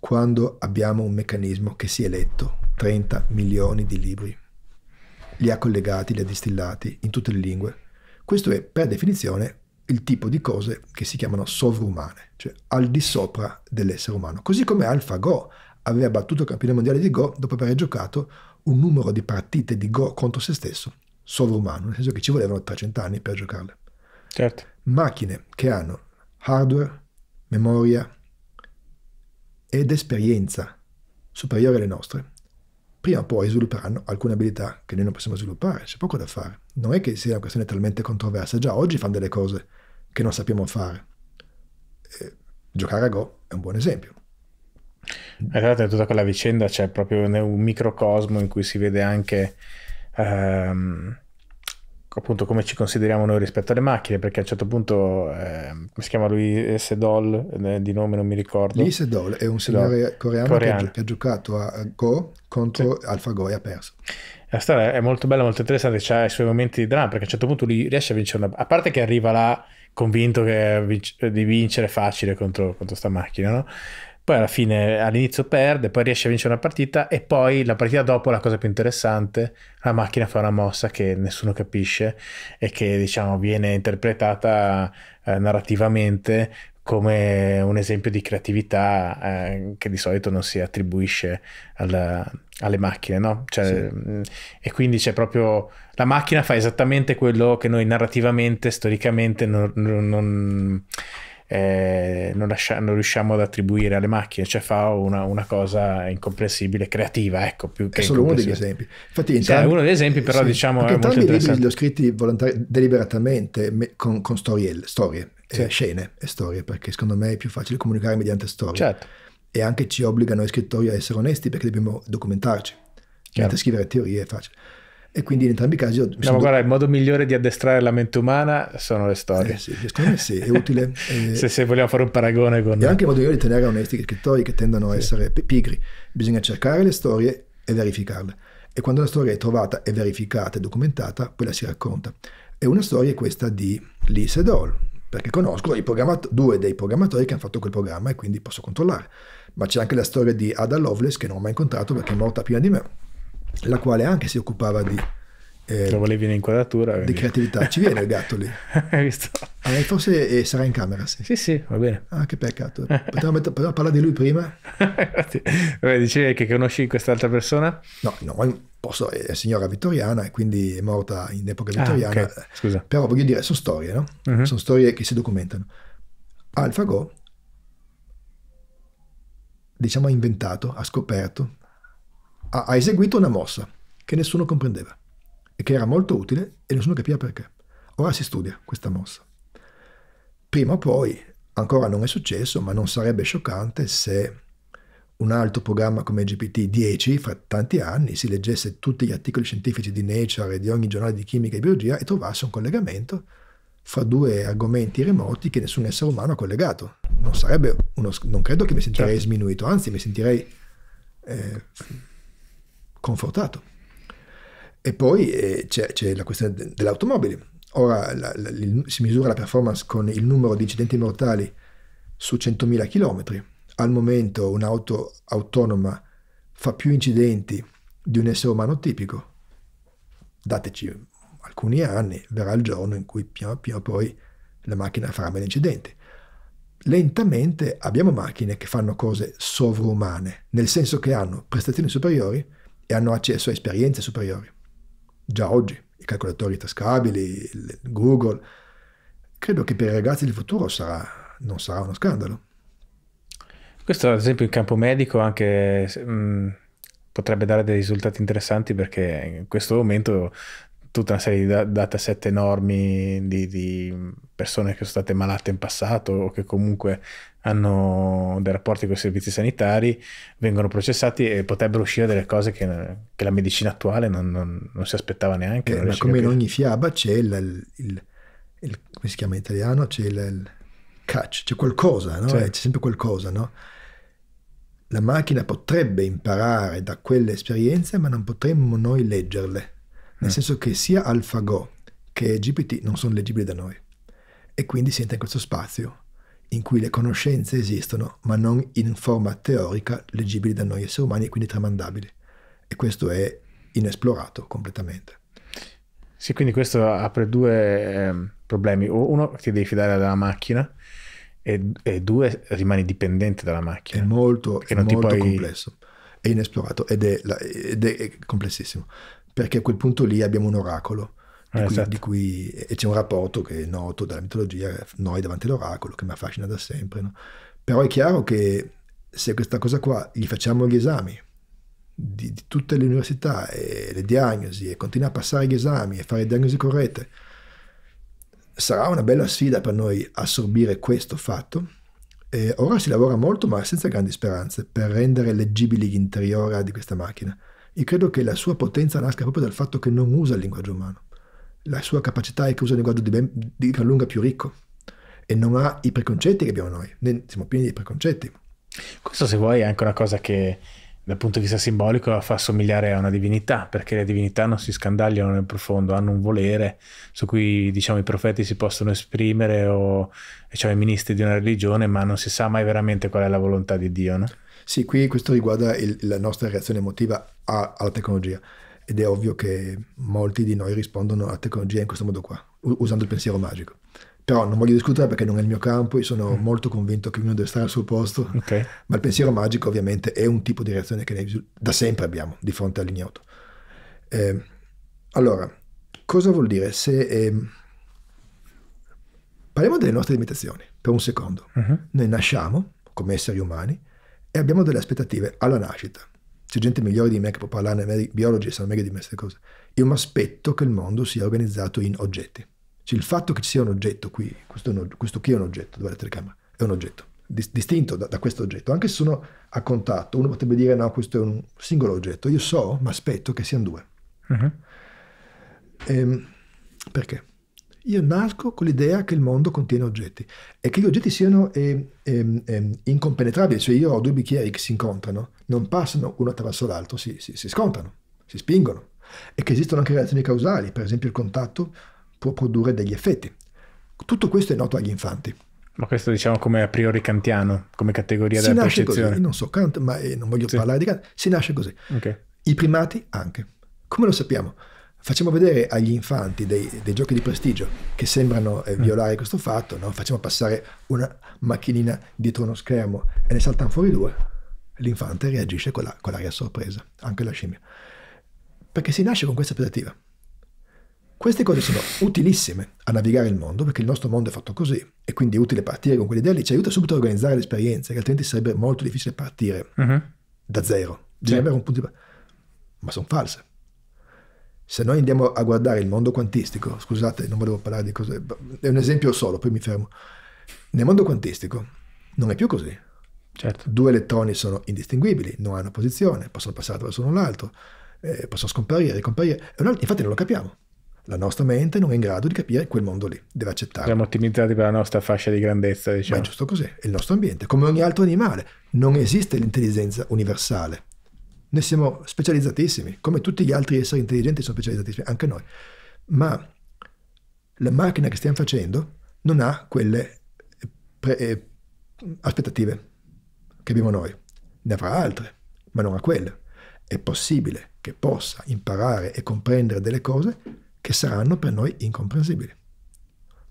quando abbiamo un meccanismo che si è letto 30 milioni di libri, li ha collegati, li ha distillati in tutte le lingue? Questo è per definizione il tipo di cose che si chiamano sovrumane, cioè al di sopra dell'essere umano. Così come AlphaGo aveva battuto il campione mondiale di Go dopo aver giocato un numero di partite di Go contro se stesso sovrumano, nel senso che ci volevano 300 anni per giocarle. Certo. Macchine che hanno hardware, memoria ed esperienza superiore alle nostre, prima o poi svilupperanno alcune abilità che noi non possiamo sviluppare, c'è poco da fare. Non è che sia una questione talmente controversa, già oggi fanno delle cose che non sappiamo fare. Eh, giocare a Go è un buon esempio. E tra l'altro tutta quella vicenda c'è cioè, proprio un microcosmo in cui si vede anche ehm, appunto come ci consideriamo noi rispetto alle macchine, perché a un certo punto, eh, come si chiama lui, Sedol, eh, di nome non mi ricordo. Lee Sedol è un signore coreano, coreano. Che, che, ha giocato a Go contro sì. AlphaGo e ha perso. La storia è molto bella, molto interessante, ha i suoi momenti di dramma, perché a un certo punto lui riesce a vincere una... A parte che arriva là convinto che, di vincere facile contro, contro sta macchina, no? poi alla fine all'inizio perde, poi riesce a vincere una partita e poi la partita dopo la cosa più interessante, la macchina fa una mossa che nessuno capisce e che diciamo viene interpretata eh, narrativamente come un esempio di creatività eh, che di solito non si attribuisce alla, alle macchine, no? Cioè, sì. Mm, e quindi c'è proprio la macchina fa esattamente quello che noi narrativamente, storicamente non, non eh, non, lascia, non, riusciamo ad attribuire alle macchine, cioè fa una, una cosa incomprensibile, creativa, ecco, più che... È solo uno degli esempi. Infatti, entrambi, sì, uno degli esempi, però sì, diciamo... Entrambi i libri li ho scritti volontari- deliberatamente me, con, con storielle, storie, eh, sì. eh, scene e storie, perché secondo me è più facile comunicare mediante storie. Certo. E anche ci obbligano i scrittori a essere onesti perché dobbiamo documentarci. Certo. Mentre scrivere teorie è facile. E quindi in entrambi i casi... Ho, no, diciamo, sono... guarda, il modo migliore di addestrare la mente umana sono le storie. Eh, sì, secondo me sì, è utile. Eh, se, se, vogliamo fare un paragone con... E anche il modo migliore di tenere onesti gli scrittori che tendono a essere pigri. Bisogna cercare le storie e verificarle. E quando la storia è trovata, è verificata e documentata, poi la si racconta. E una storia è questa di Lise Doll perché conosco due dei programmatori che hanno fatto quel programma e quindi posso controllare. Ma c'è anche la storia di Ada Lovelace che non ho mai incontrato perché è morta prima di me la quale anche si occupava di... Eh, Lo volevi in inquadratura. Di creatività. Ci viene il gatto lì. Hai visto? Allora, ah, forse eh, sarà in camera, sì. Sì, sì, va bene. Ah, che peccato. potremmo, met- parlare di lui prima? Vabbè, dicevi che conosci quest'altra persona? No, no, posso, è signora vittoriana e quindi è morta in epoca ah, vittoriana. Ah, okay. Scusa. Però voglio dire, sono storie, no? Uh-huh. Sono storie che si documentano. AlphaGo diciamo ha inventato, ha scoperto ha eseguito una mossa che nessuno comprendeva e che era molto utile e nessuno capiva perché. Ora si studia questa mossa. Prima o poi, ancora non è successo, ma non sarebbe scioccante se un altro programma come GPT-10 fra tanti anni si leggesse tutti gli articoli scientifici di Nature e di ogni giornale di chimica e biologia e trovasse un collegamento fra due argomenti remoti che nessun essere umano ha collegato. Non sarebbe uno, non credo che mi sentirei certo. sminuito, anzi mi sentirei eh, confortato. E poi eh, c'è, c'è, la questione de- dell'automobile. Ora la, la, il, si misura la performance con il numero di incidenti mortali su 100.000 km. Al momento un'auto autonoma fa più incidenti di un essere umano tipico. Dateci alcuni anni, verrà il giorno in cui piano piano poi la macchina farà meno incidenti. Lentamente abbiamo macchine che fanno cose sovrumane, nel senso che hanno prestazioni superiori e hanno accesso a esperienze superiori. Già oggi i calcolatori tascabili, Google, credo che per i ragazzi del futuro sarà, non sarà uno scandalo. Questo ad esempio in campo medico anche mh, mm, potrebbe dare dei risultati interessanti perché in questo momento tutta una serie di dataset enormi di, di, persone che sono state malate in passato o che comunque hanno dei rapporti con i servizi sanitari, vengono processati e potrebbero uscire delle cose che, che la medicina attuale non, non, non si aspettava neanche. Eh, ma come in ogni fiaba c'è il, il, il, il, come si chiama in italiano? C'è il, catch, c'è qualcosa, no? Cioè. C'è sempre qualcosa, no? La macchina potrebbe imparare da quelle esperienze, ma non potremmo noi leggerle. Nel mm. senso che sia AlphaGo che GPT non sono leggibili da noi. E quindi si entra in questo spazio in cui le conoscenze esistono, ma non in forma teorica leggibile da noi esseri umani e quindi tramandabile. E questo è inesplorato completamente. Sì, quindi questo apre due eh, problemi. Uno, ti devi fidare della macchina e, e, due, rimani dipendente dalla macchina. È molto, è molto puoi... complesso, è inesplorato ed è, ed è complessissimo, perché a quel punto lì abbiamo un oracolo di, eh, cui, certo. di cui, e c'è un rapporto che è noto dalla mitologia, noi davanti all'oracolo, che mi affascina da sempre. No? Però è chiaro che se questa cosa qua gli facciamo gli esami di, di tutte le università e le diagnosi e continua a passare gli esami e fare diagnosi corrette, sarà una bella sfida per noi assorbire questo fatto. E ora si lavora molto ma senza grandi speranze per rendere leggibili l'interiore di questa macchina. Io credo che la sua potenza nasca proprio dal fatto che non usa il linguaggio umano la sua capacità è che usa un linguaggio di, ben, di gran lunga più ricco e non ha i preconcetti che abbiamo noi, ne siamo pieni di preconcetti. Questo se vuoi è anche una cosa che dal punto di vista simbolico fa somigliare a una divinità, perché le divinità non si scandagliano nel profondo, hanno un volere su cui diciamo, i profeti si possono esprimere o diciamo, i ministri di una religione, ma non si sa mai veramente qual è la volontà di Dio. No? Sì, qui questo riguarda il, la nostra reazione emotiva a, alla tecnologia ed è ovvio che molti di noi rispondono alla tecnologia in questo modo qua, usando il pensiero magico. Però non voglio discutere perché non è il mio campo, io sono mm. molto convinto che ognuno deve stare al suo posto, okay. ma il pensiero magico ovviamente è un tipo di reazione che da sempre abbiamo di fronte all'ignoto. Eh, allora, cosa vuol dire se... Eh, parliamo delle nostre limitazioni per un secondo. Mm-hmm. Noi nasciamo come esseri umani e abbiamo delle aspettative alla nascita c'è gente migliore di me che può parlare di biologi e sanno meglio di me queste cose. Io mi aspetto che il mondo sia organizzato in oggetti. Cioè il fatto che ci sia un oggetto qui, questo, un, questo qui è un oggetto, dove la telecamera, è un oggetto, dis, distinto da, da questo oggetto. Anche se sono a contatto, uno potrebbe dire no, questo è un singolo oggetto. Io so, ma aspetto che siano due. Uh-huh. Ehm, perché? io nasco con l'idea che il mondo contiene oggetti e che gli oggetti siano eh, eh, eh, incompenetrabili, cioè io ho due bicchieri che si incontrano, non passano uno attraverso l'altro, si, si, si scontrano, si spingono e che esistono anche relazioni causali, per esempio il contatto può produrre degli effetti. Tutto questo è noto agli infanti. Ma questo diciamo come a priori kantiano, come categoria si della percezione. Così. Non so Kant, ma eh, non voglio sì. parlare di Kant. Si nasce così. Okay. I primati anche. Come lo sappiamo? Facciamo vedere agli infanti dei, dei giochi di prestigio che sembrano eh, mm. violare questo fatto, no? facciamo passare una macchinina dietro uno schermo e ne saltano fuori due, l'infante reagisce con, la, con l'aria sorpresa, anche la scimmia. Perché si nasce con questa aspettativa. Queste cose sono utilissime a navigare il mondo, perché il nostro mondo è fatto così, e quindi è utile partire con quell'idea lì, ci aiuta subito a organizzare l'esperienza, che altrimenti sarebbe molto difficile partire uh-huh. da zero. sì. avere un punto di... Ma sono false se noi andiamo a guardare il mondo quantistico, scusate, non volevo parlare di cose, è un esempio solo, poi mi fermo. Nel mondo quantistico non è più così. Certo. Due elettroni sono indistinguibili, non hanno posizione, possono passare attraverso l'un l'altro, eh, possono scomparire, ricomparire. Infatti non lo capiamo. La nostra mente non è in grado di capire quel mondo lì, deve accettarlo. Siamo ottimizzati per la nostra fascia di grandezza, diciamo. Ma è giusto così, è il nostro ambiente, come ogni altro animale. Non esiste l'intelligenza universale ne siamo specializzatissimi, come tutti gli altri esseri intelligenti sono specializzatissimi, anche noi. Ma la macchina che stiamo facendo non ha quelle pre- eh, aspettative che abbiamo noi, ne avrà altre, ma non ha quelle. È possibile che possa imparare e comprendere delle cose che saranno per noi incomprensibili.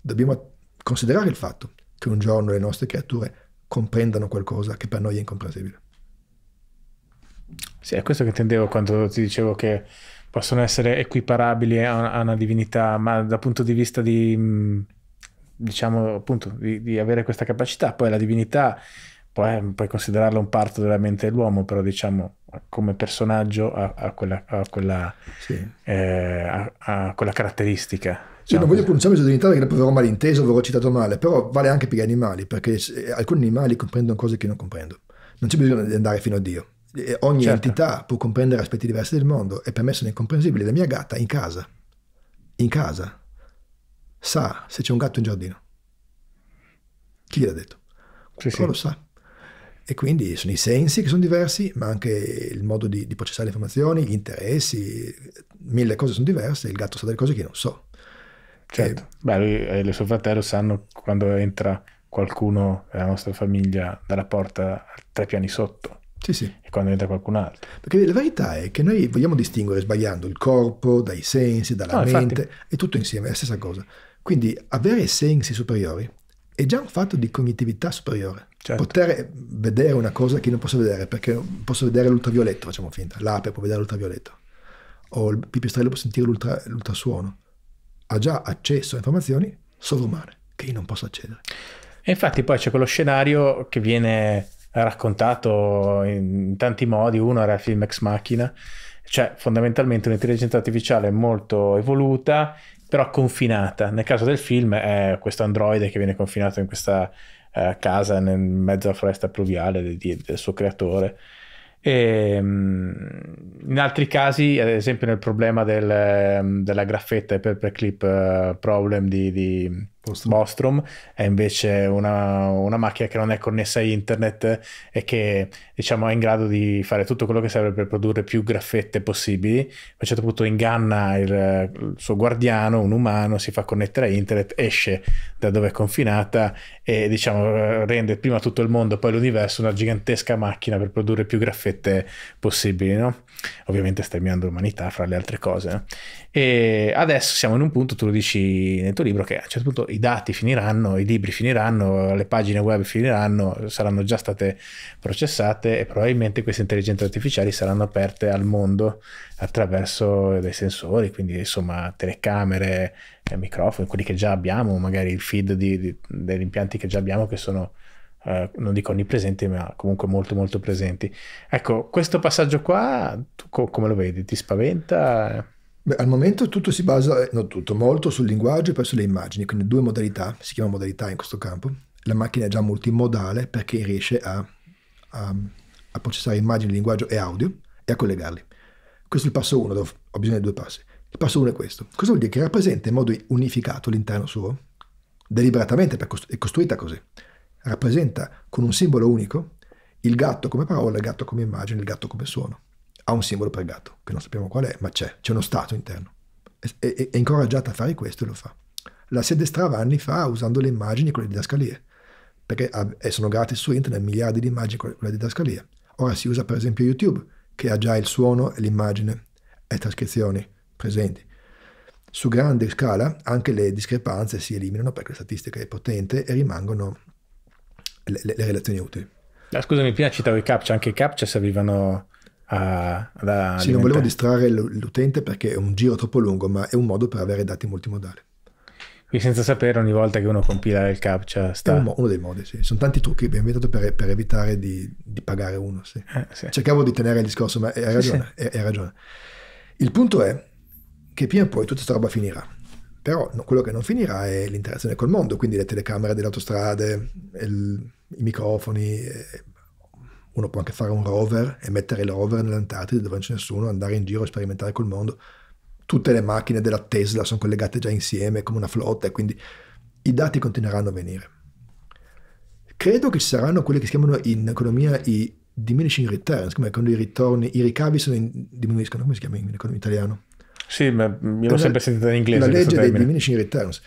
Dobbiamo considerare il fatto che un giorno le nostre creature comprendano qualcosa che per noi è incomprensibile. Sì, è questo che intendevo quando ti dicevo che possono essere equiparabili a una, divinità, ma dal punto di vista di, mm, diciamo, appunto, di, di avere questa capacità. Poi la divinità puoi, eh, puoi considerarla un parto della mente dell'uomo, però diciamo come personaggio ha, ha, quella, ha, quella, sì. eh, ha quella, caratteristica. Io non diciamo voglio pronunciarmi su divinità perché l'avrò malinteso, l'avrò citato male, però vale anche per gli animali, perché eh, alcuni animali comprendono cose che non comprendo. Non c'è bisogno di andare fino a Dio ogni certo. entità può comprendere aspetti diversi del mondo e per me sono incomprensibili. La mia gatta in casa, in casa, sa se c'è un gatto in giardino. Chi gliel'ha detto? Sì, sì. lo sa. E quindi sono i sensi che sono diversi, ma anche il modo di, di processare le informazioni, gli interessi, mille cose sono diverse, il gatto sa delle cose che io non so. Certo, e... Beh, lui e il suo fratello sanno quando entra qualcuno della nostra famiglia dalla porta tre piani sotto sì, sì. E quando entra qualcun altro. Perché la verità è che noi vogliamo distinguere sbagliando il corpo dai sensi, dalla no, mente, infatti. è tutto insieme, è la stessa cosa. Quindi avere sensi superiori è già un fatto di cognitività superiore. Certo. Poter vedere una cosa che non posso vedere, perché posso vedere l'ultravioletto, facciamo finta, l'ape può vedere l'ultravioletto, o il pipistrello può sentire l'ultra, l'ultrasuono. Ha già accesso a informazioni sovrumane che io non posso accedere. E infatti poi c'è quello scenario che viene raccontato in tanti modi, uno era il film Ex Machina, cioè fondamentalmente un'intelligenza artificiale molto evoluta, però confinata. Nel caso del film è questo androide che viene confinato in questa eh, casa nel mezzo alla foresta pluviale di, di, del suo creatore. E, ehm, in altri casi, ad esempio nel problema del, ehm, della graffetta e paperclip uh, problem di, di Bostrom. Bostrom è invece una, una, macchina che non è connessa a internet e che diciamo, è in grado di fare tutto quello che serve per produrre più graffette possibili. A un certo punto inganna il, il suo guardiano, un umano, si fa connettere a internet, esce da dove è confinata e diciamo, rende prima tutto il mondo, poi l'universo una gigantesca macchina per produrre più graffette possibili. No? ovviamente sterminando l'umanità fra le altre cose. E adesso siamo in un punto, tu lo dici nel tuo libro, che a un certo punto i dati finiranno, i libri finiranno, le pagine web finiranno, saranno già state processate e probabilmente queste intelligenze artificiali saranno aperte al mondo attraverso dei sensori, quindi insomma telecamere, eh, microfoni, quelli che già abbiamo, magari il feed di, di, degli impianti che già abbiamo che sono eh, non dico onnipresenti, ma comunque molto molto presenti. Ecco, questo passaggio qua, tu co- come lo vedi? Ti spaventa? Beh, al momento tutto si basa, eh, non tutto, molto sul linguaggio e poi sulle immagini, quindi due modalità, si chiama modalità in questo campo. La macchina è già multimodale perché riesce a, a, a processare immagini, linguaggio e audio e a collegarli. Questo è il passo 1, ho bisogno di due passi. Il passo 1 è questo. Cosa vuol dire? Che rappresenta in modo unificato l'interno suo, deliberatamente è costruita così rappresenta con un simbolo unico il gatto come parola, il gatto come immagine, il gatto come suono. Ha un simbolo per gatto, che non sappiamo qual è, ma c'è, c'è uno stato interno. È, è, è incoraggiata a fare questo e lo fa. La si addestrava anni fa usando le immagini con le didascalie, perché eh, sono gratis su internet miliardi di immagini con le didascalie. Ora si usa per esempio YouTube, che ha già il suono e l'immagine e trascrizioni presenti. Su grande scala anche le discrepanze si eliminano perché la statistica è potente e rimangono le, le, relazioni utili. Ah, scusami, prima citavo i captcha, anche i captcha cioè, servivano a... a sì, non volevo distrarre l'utente perché è un giro troppo lungo, ma è un modo per avere dati multimodali. Quindi senza sapere ogni volta che uno compila il captcha cioè, sta... Un, uno dei modi, sì. Sono tanti trucchi che abbiamo inventato per, per evitare di, di, pagare uno, sì. Eh, sì. Cercavo di tenere il discorso, ma hai ragione, sì, hai ragione. Il punto è che prima o poi tutta questa roba finirà. Però no, quello che non finirà è l'interazione col mondo, quindi le telecamere delle autostrade, il, i microfoni. Eh, uno può anche fare un rover e mettere il rover nell'Antartide dove non c'è nessuno, andare in giro e sperimentare col mondo. Tutte le macchine della Tesla sono collegate già insieme come una flotta e quindi i dati continueranno a venire. Credo che ci saranno quelli che si chiamano in economia i diminishing returns, come quando i ritorni, i ricavi in, diminuiscono, come si chiama in economia italiano? Sì, ma io l'ho sempre sentita in inglese. La legge dei diminishing returns.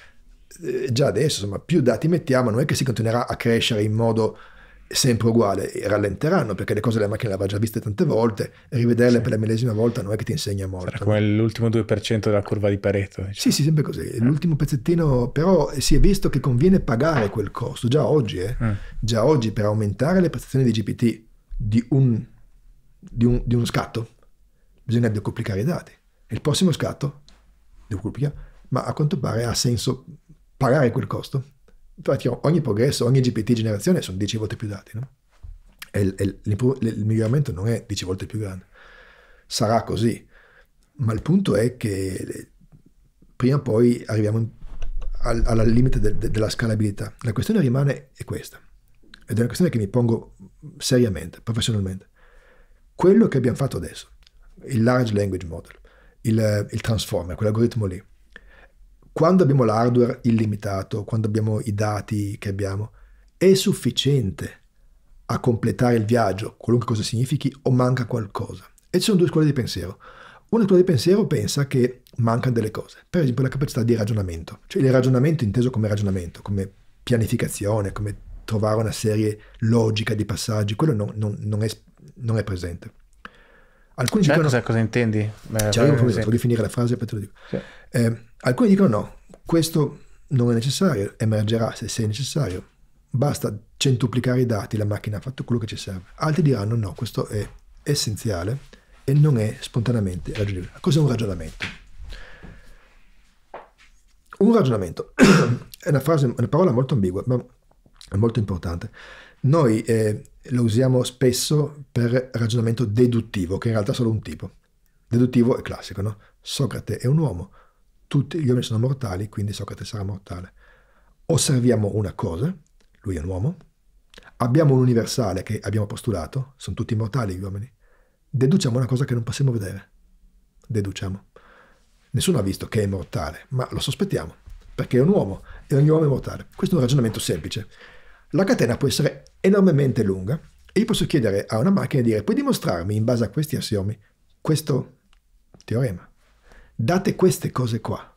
Eh, già adesso, insomma, più dati mettiamo, non è che si continuerà a crescere in modo sempre uguale, rallenteranno perché le cose della macchina le aveva già viste tante volte, rivederle sì. per la millesima volta non è che ti insegna molto. Sarà come l'ultimo 2% della curva di Pareto. Diciamo. Sì, sì, sempre così. Eh. L'ultimo pezzettino, però si è visto che conviene pagare quel costo già oggi, eh? mm. già oggi per aumentare le prestazioni di GPT di un, di un, di uno scatto bisogna decomplicare i dati. E il prossimo scatto, Leucurpia, ma a quanto pare ha senso pagare quel costo. Infatti ogni progresso, ogni GPT generazione sono 10 volte più dati, no? E il, il miglioramento non è 10 volte più grande. Sarà così. Ma il punto è che prima o poi arriviamo al, al, limite de, de, della scalabilità. La questione rimane è questa. Ed è una questione che mi pongo seriamente, professionalmente. Quello che abbiamo fatto adesso, il large language model, il, il transformer, quell'algoritmo lì. Quando abbiamo l'hardware illimitato, quando abbiamo i dati che abbiamo, è sufficiente a completare il viaggio, qualunque cosa significhi, o manca qualcosa. E ci sono due scuole di pensiero. Una scuola di pensiero pensa che mancano delle cose, per esempio la capacità di ragionamento, cioè il ragionamento inteso come ragionamento, come pianificazione, come trovare una serie logica di passaggi, quello non, non, non, è, non è presente. Alcuni cioè, dicono cosa, cosa intendi? Eh, cioè, io provo di finire la frase e te lo dico. Sì. Eh, alcuni dicono no, questo non è necessario, emergerà se sei necessario. Basta centuplicare i dati, la macchina ha fatto quello che ci serve. Altri diranno no, questo è essenziale e non è spontaneamente ragionevole. Cos'è un ragionamento? Un ragionamento è una, frase, una parola molto ambigua, ma è molto importante. Noi eh, lo usiamo spesso per ragionamento deduttivo, che in realtà è solo un tipo. Deduttivo è classico, no? Socrate è un uomo, tutti gli uomini sono mortali, quindi Socrate sarà mortale. Osserviamo una cosa, lui è un uomo, abbiamo un universale che abbiamo postulato, sono tutti mortali gli uomini, deduciamo una cosa che non possiamo vedere. Deduciamo. Nessuno ha visto che è mortale, ma lo sospettiamo, perché è un uomo e ogni uomo è mortale. Questo è un ragionamento semplice. La catena può essere enormemente lunga e io posso chiedere a una macchina di dire puoi dimostrarmi in base a questi assiomi questo teorema. Date queste cose qua.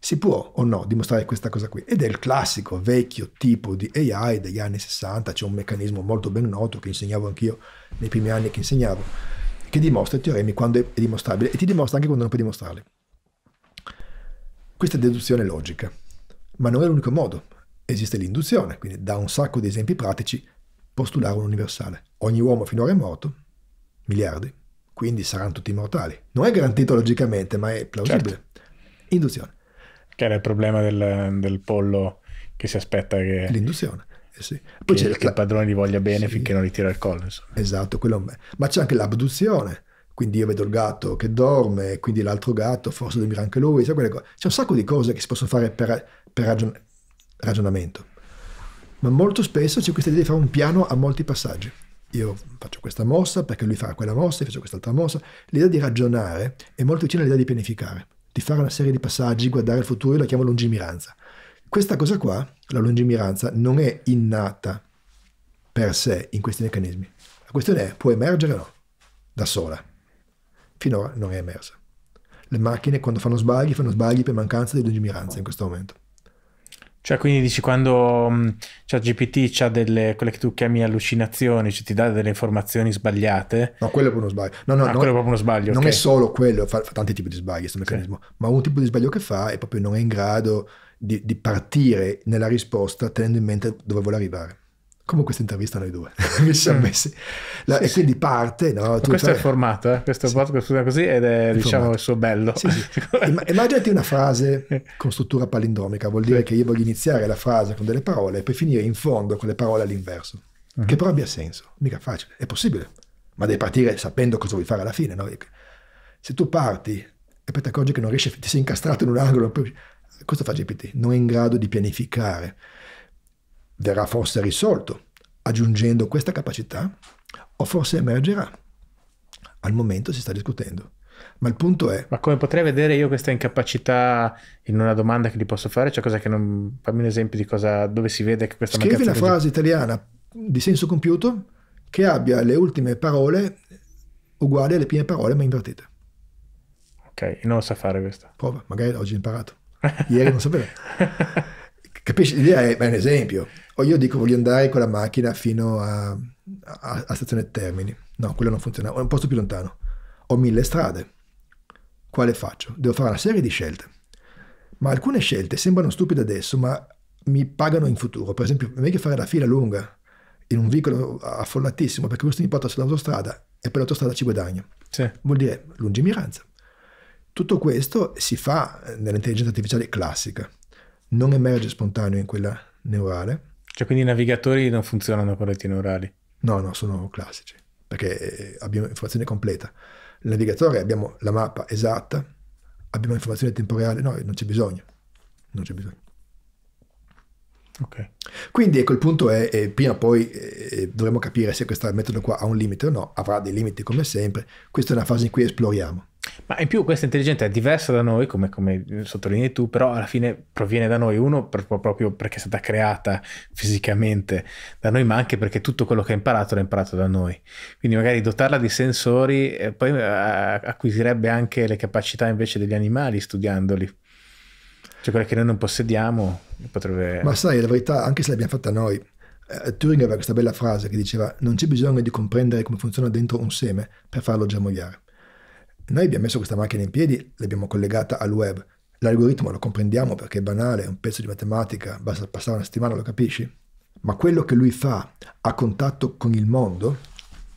Si può o no dimostrare questa cosa qui? Ed è il classico vecchio tipo di AI degli anni 60, c'è un meccanismo molto ben noto che insegnavo anch'io nei primi anni che insegnavo, che dimostra i teoremi quando è dimostrabile e ti dimostra anche quando non puoi dimostrarli. Questa è deduzione logica, ma non è l'unico modo esiste l'induzione, quindi da un sacco di esempi pratici postulare un universale. Ogni uomo finora è morto, miliardi, quindi saranno tutti mortali. Non è garantito logicamente, ma è plausibile. Certo. Induzione. Che era il problema del, del, pollo che si aspetta che... L'induzione, eh sì. Poi che, c'è che la... il padrone gli voglia bene sì. finché non ritira il collo. Insomma. Esatto, quello... ma c'è anche l'abduzione. Quindi io vedo il gatto che dorme, quindi l'altro gatto forse dormirà anche lui. C'è un sacco di cose che si possono fare per, per ragionare ragionamento. Ma molto spesso c'è questa idea di fare un piano a molti passaggi. Io faccio questa mossa perché lui farà quella mossa, io faccio quest'altra mossa. L'idea di ragionare è molto vicina all'idea di pianificare, di fare una serie di passaggi, guardare il futuro, io la chiamo lungimiranza. Questa cosa qua, la lungimiranza, non è innata per sé in questi meccanismi. La questione è, può emergere o no? Da sola. Finora non è emersa. Le macchine quando fanno sbagli, fanno sbagli per mancanza di lungimiranza in questo momento. Cioè, quindi dici quando mm, cioè, GPT ha delle, quelle che tu chiami allucinazioni, cioè ti dà delle informazioni sbagliate. No, quello è proprio uno sbaglio. No, no, ah, no quello è proprio uno sbaglio. Non okay. è solo quello, fa, fa, tanti tipi di sbagli questo meccanismo, sì. ma un tipo di sbaglio che fa è proprio non è in grado di, di partire nella risposta tenendo in mente dove vuole arrivare come questa intervista noi due mi ci siamo mm. messi La, sì, e sì. quindi parte no, questo fai... è il formato eh? questo sì. podcast funziona così ed è il diciamo formato. il suo bello sì, sì. immaginati una frase eh. con struttura palindromica vuol dire che io voglio iniziare la frase con delle parole e poi finire in fondo con le parole all'inverso uh che però abbia senso mica facile è possibile ma devi partire sapendo cosa vuoi fare alla fine no? se tu parti e poi ti accorgi che non riesci ti sei incastrato in un angolo poi... questo ah, fa GPT non è in grado di pianificare verrà forse risolto. Aggiungendo questa capacità, o forse emergerà. Al momento si sta discutendo. Ma il punto è. Ma come potrei vedere io questa incapacità in una domanda che gli posso fare? Cioè, cosa che non. Fammi un esempio di cosa. dove si vede che questa Scrivi mancanza. Scrivi una frase italiana di senso compiuto che abbia le ultime parole uguali alle prime parole, ma invertite. Ok, non lo sa fare questo. Prova, magari oggi ho imparato. Ieri non sapevo. Capisci? L'idea è, un esempio. O io dico voglio andare con la macchina fino a, a, a stazione Termini. No, quello non funziona. Ho un posto più lontano. Ho mille strade. Quale faccio? Devo fare una serie di scelte. Ma alcune scelte sembrano stupide adesso, ma mi pagano in futuro. Per esempio, è meglio fare la fila lunga in un vicolo affollatissimo perché questo mi porta sull'autostrada e per l'autostrada ci guadagno. Sì. Vuol dire lungimiranza. Tutto questo si fa nell'intelligenza artificiale classica non emerge spontaneo in quella neurale. Cioè quindi i navigatori non funzionano con reti neurali? No, no, sono classici, perché eh, abbiamo informazione completa. Nel navigatore abbiamo la mappa esatta, abbiamo informazione temporale, no, non c'è bisogno, non c'è bisogno. Okay. Quindi ecco il punto è, eh, prima o poi eh, eh dovremo capire se questo metodo qua ha un limite o no, avrà dei limiti come sempre, questa è una fase in cui esploriamo. Ma in più questa intelligenza è diversa da noi, come, come sottolinei tu, però alla fine proviene da noi, uno proprio perché è stata creata fisicamente da noi, ma anche perché tutto quello che ha imparato l'ha imparato da noi. Quindi magari dotarla di sensori eh, poi eh, acquisirebbe anche le capacità invece degli animali studiandoli. Cioè quelle che noi non possediamo potrebbe... Ma sai, la verità, anche se l'abbiamo fatta noi, eh, Turing aveva questa bella frase che diceva non c'è bisogno di comprendere come funziona dentro un seme per farlo germogliare. Noi abbiamo messo questa macchina in piedi, l'abbiamo collegata al web. L'algoritmo lo comprendiamo perché è banale, è un pezzo di matematica, basta passare una settimana, lo capisci? Ma quello che lui fa a contatto con il mondo,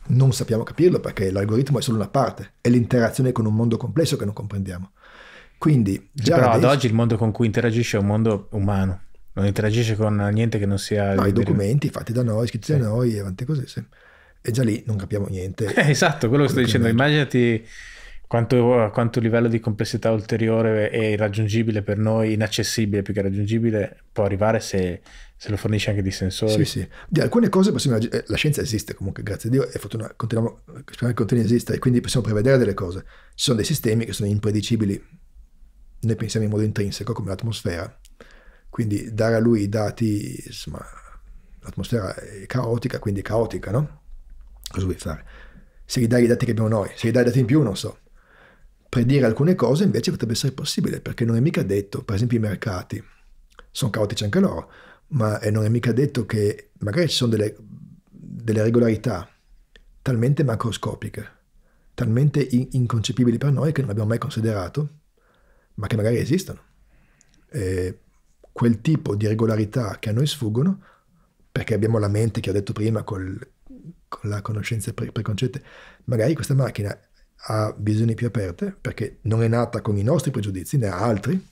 non sappiamo capirlo perché l'algoritmo è solo una parte, è l'interazione con un mondo complesso che non comprendiamo. Quindi, già sì, però adesso... ad oggi il mondo con cui interagisce è un mondo umano, non interagisce con niente che non sia... No, i documenti fatti da noi, scritti sì. da noi, avanti così, sì. E già lì non capiamo niente. Eh, esatto, quello che sto dicendo, immaginati quanto, quanto, livello di complessità ulteriore è irraggiungibile per noi, inaccessibile più che raggiungibile, può arrivare se, se lo fornisce anche di sensori. Sì, sì. Di alcune cose possiamo... Eh, la scienza esiste comunque, grazie a Dio, e fortuna continuiamo a che esista, e quindi possiamo prevedere delle cose. Ci sono dei sistemi che sono impredicibili, noi pensiamo in modo intrinseco, come l'atmosfera. Quindi dare a lui i dati, insomma, l'atmosfera è caotica, quindi è caotica, no? Cosa vuoi fare? Se gli dai i dati che abbiamo noi, se gli dai i dati in più, non so Predire alcune cose invece potrebbe essere possibile, perché non è mica detto, per esempio i mercati, sono caotici anche loro, ma eh, non è mica detto che magari ci sono delle, delle regolarità talmente macroscopiche, talmente inconcepibili per noi che non abbiamo mai considerato, ma che magari esistono. E quel tipo di regolarità che a noi sfuggono, perché abbiamo la mente che ho detto prima col, con la conoscenza pre- preconcette, magari questa macchina ha visioni più aperte, perché non è nata con i nostri pregiudizi, ne ha altri,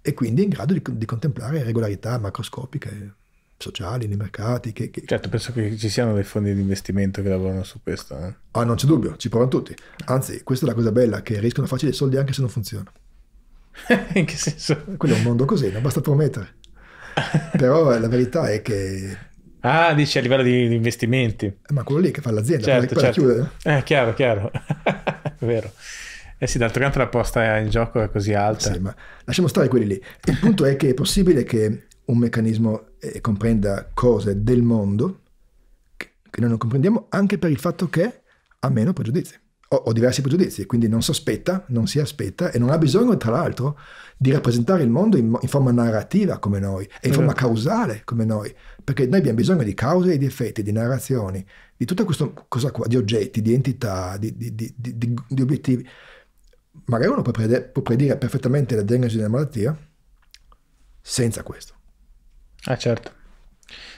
e quindi è in grado di, di contemplare regolarità macroscopiche sociali, nei mercati. Che, che... Certo, penso che ci siano dei fondi di investimento che lavorano su questo. Eh? Ah, non c'è dubbio, ci provano tutti. Anzi, questa è la cosa bella, che riescono a farci dei soldi anche se non funziona. in che senso? Quello è un mondo così, non basta promettere. Però la verità è che Ah, dici a livello di, investimenti. Ma quello lì che fa l'azienda, certo, certo. chiude. Eh, chiaro, chiaro. vero. Eh sì, d'altro canto la posta in gioco è così alta. Sì, ma lasciamo stare quelli lì. Il punto è che è possibile che un meccanismo eh, comprenda cose del mondo che noi non comprendiamo anche per il fatto che ha meno pregiudizi ho, ho diversi pregiudizi, quindi non sospetta, non si aspetta e non ha bisogno, tra l'altro, di rappresentare il mondo in, in forma narrativa come noi e in forma mm. causale come noi, perché noi abbiamo bisogno di cause e di effetti, di narrazioni, di tutta questa cosa qua, di oggetti, di entità, di, di, di, di obiettivi. Magari uno può, prede, può predire perfettamente la diagnosi della malattia senza questo. Ah, certo.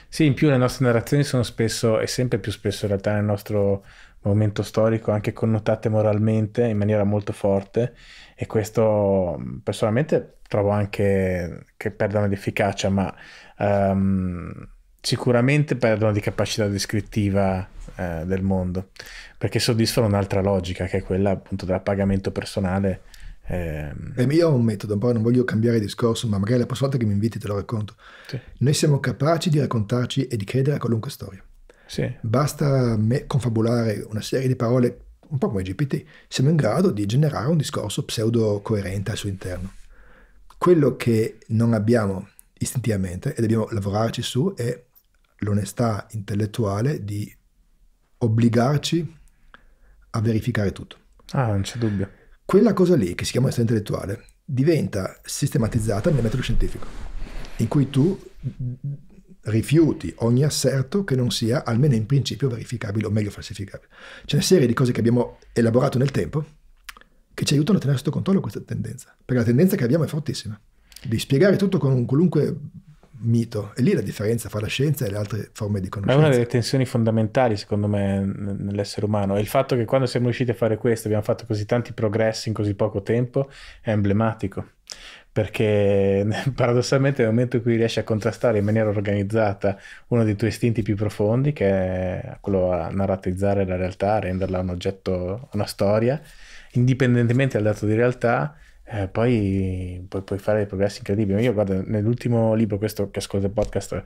Sì, in più le nostre narrazioni sono spesso, e sempre più spesso in realtà nel nostro momento storico anche connotate moralmente in maniera molto forte e questo mm, personalmente trovo anche che perdano di efficacia ma um, sicuramente perdono di capacità descrittiva eh, del mondo perché soddisfano un'altra logica che è quella appunto del pagamento personale eh, io ho un metodo, poi non voglio cambiare discorso, ma magari la prossima volta che mi inviti te lo racconto. Sì. Noi siamo capaci di raccontarci e di credere a qualunque storia. Sì. Basta me confabulare una serie di parole, un po' come GPT, siamo in grado di generare un discorso pseudo coerente al suo interno. Quello che non abbiamo istintivamente e dobbiamo lavorarci su è l'onestà intellettuale di obbligarci a verificare tutto. Ah, non c'è dubbio. Quella cosa lì, che si chiama onestà intellettuale, diventa sistematizzata nel metodo scientifico, in cui tu rifiuti ogni asserto che non sia almeno in principio verificabile o meglio falsificabile. C'è una serie di cose che abbiamo elaborato nel tempo che ci aiutano a tenere sotto controllo questa tendenza, perché la tendenza che abbiamo è fortissima, di spiegare tutto con un qualunque mito. E lì la differenza fra la scienza e le altre forme di conoscenza. È una delle tensioni fondamentali, secondo me, nell'essere umano. E il fatto che quando siamo riusciti a fare questo, abbiamo fatto così tanti progressi in così poco tempo, è emblematico perché paradossalmente nel momento in cui riesci a contrastare in maniera organizzata uno dei tuoi istinti più profondi, che è quello a narratizzare la realtà, a renderla un oggetto, una storia, indipendentemente dal dato di realtà, eh, poi, poi, puoi fare dei progressi incredibili. Io guarda, nell'ultimo libro, questo che ascolto il podcast,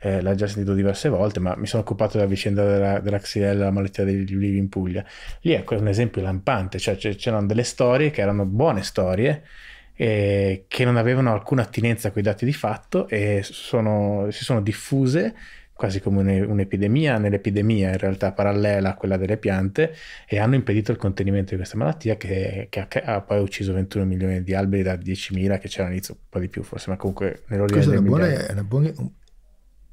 eh, l'ha già sentito diverse volte, ma mi sono occupato della vicenda della, della Xylella, la malattia degli ulivi in Puglia. Lì ecco, è un esempio lampante, cioè c'erano delle storie che erano buone storie, eh, che non avevano alcuna attinenza con i dati di fatto e sono, si sono diffuse quasi come un'epidemia, nell'epidemia in realtà parallela a quella delle piante e hanno impedito il contenimento di questa malattia che, che ha, ha, poi ucciso 21 milioni di alberi da 10.000 che c'era all'inizio, un po' di più forse, ma comunque nell'ordine Questa è una buona, è una buona,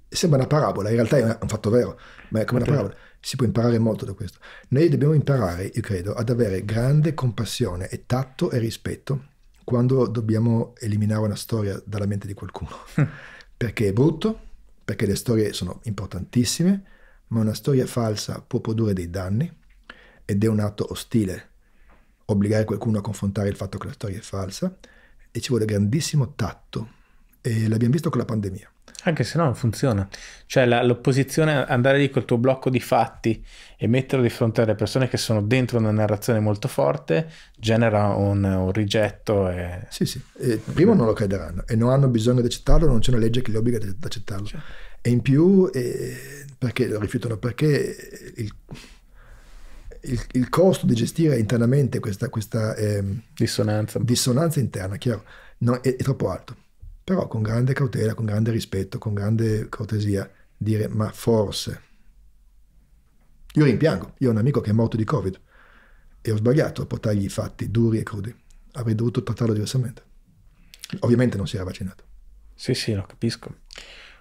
sembra una parabola, in realtà è un fatto vero, ma è come una parabola. Si può imparare molto da questo. Noi dobbiamo imparare, io credo, ad avere grande compassione e tatto e rispetto quando dobbiamo eliminare una storia dalla mente di qualcuno, perché è brutto, perché le storie sono importantissime, ma una storia falsa può produrre dei danni ed è un atto ostile obbligare qualcuno a confrontare il fatto che la storia è falsa e ci vuole grandissimo tatto e l'abbiamo visto con la pandemia. Anche se no non funziona. Cioè la, l'opposizione, andare lì col tuo blocco di fatti e metterlo di fronte alle persone che sono dentro una narrazione molto forte genera un, un rigetto. E... Sì, sì. E prima non lo crederanno e non hanno bisogno di accettarlo, non c'è una legge che li obbliga ad accettarlo. Cioè. E in più, eh, perché lo rifiutano? Perché il, il, il costo di gestire internamente questa, questa eh, dissonanza. dissonanza interna, chiaro, no, è, è troppo alto però con grande cautela, con grande rispetto, con grande cortesia, dire ma forse. Io rimpiango, io ho un amico che è morto di Covid e ho sbagliato a portargli i fatti duri e crudi, avrei dovuto trattarlo diversamente. Ovviamente non si era vaccinato. Sì, sì, lo capisco.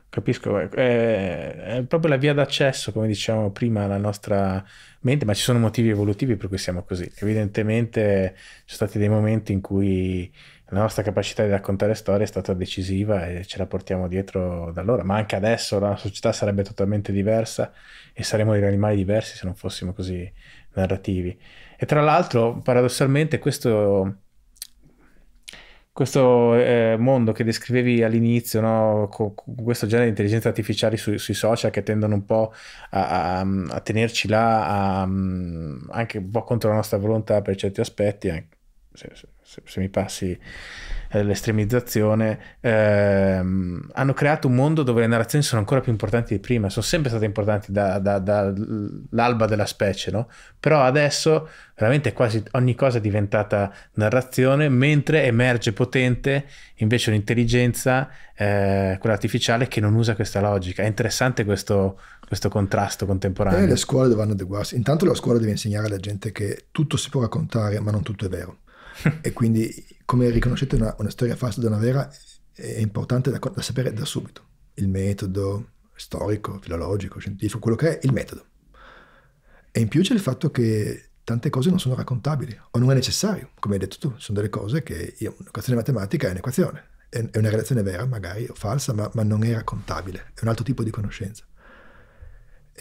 Capisco, è, eh, eh, è proprio la via d'accesso, come dicevamo prima, alla nostra mente, ma ci sono motivi evolutivi per cui siamo così. Evidentemente ci sono stati dei momenti in cui la nostra capacità di raccontare storie è stata decisiva e ce la portiamo dietro da allora, ma anche adesso la società sarebbe totalmente diversa e saremmo degli animali diversi se non fossimo così narrativi. E tra l'altro, paradossalmente, questo, questo eh, mondo che descrivevi all'inizio, no? con, con, questo genere di intelligenze artificiali su, sui social che tendono un po' a, a, a tenerci là, a, mm, anche un po' contro la nostra volontà per certi aspetti, anche se, se, se mi passi eh, l'estremizzazione, ehm, hanno creato un mondo dove le narrazioni sono ancora più importanti di prima, sono sempre state importanti dall'alba da, da della specie, no? Però adesso veramente quasi ogni cosa è diventata narrazione, mentre emerge potente invece un'intelligenza, eh, quella artificiale, che non usa questa logica. È interessante questo, questo contrasto contemporaneo. Eh, le scuole devono adeguarsi. Intanto la scuola deve insegnare alla gente che tutto si può raccontare, ma non tutto è vero. e quindi come riconoscete una, una, storia falsa da una vera è importante da, da sapere da subito. Il metodo storico, filologico, scientifico, quello che è il metodo. E in più c'è il fatto che tante cose non sono raccontabili o non è necessario, come hai detto tu, sono delle cose che io, un'equazione matematica è un'equazione, è, è una relazione vera magari o falsa, ma, ma non è raccontabile, è un altro tipo di conoscenza.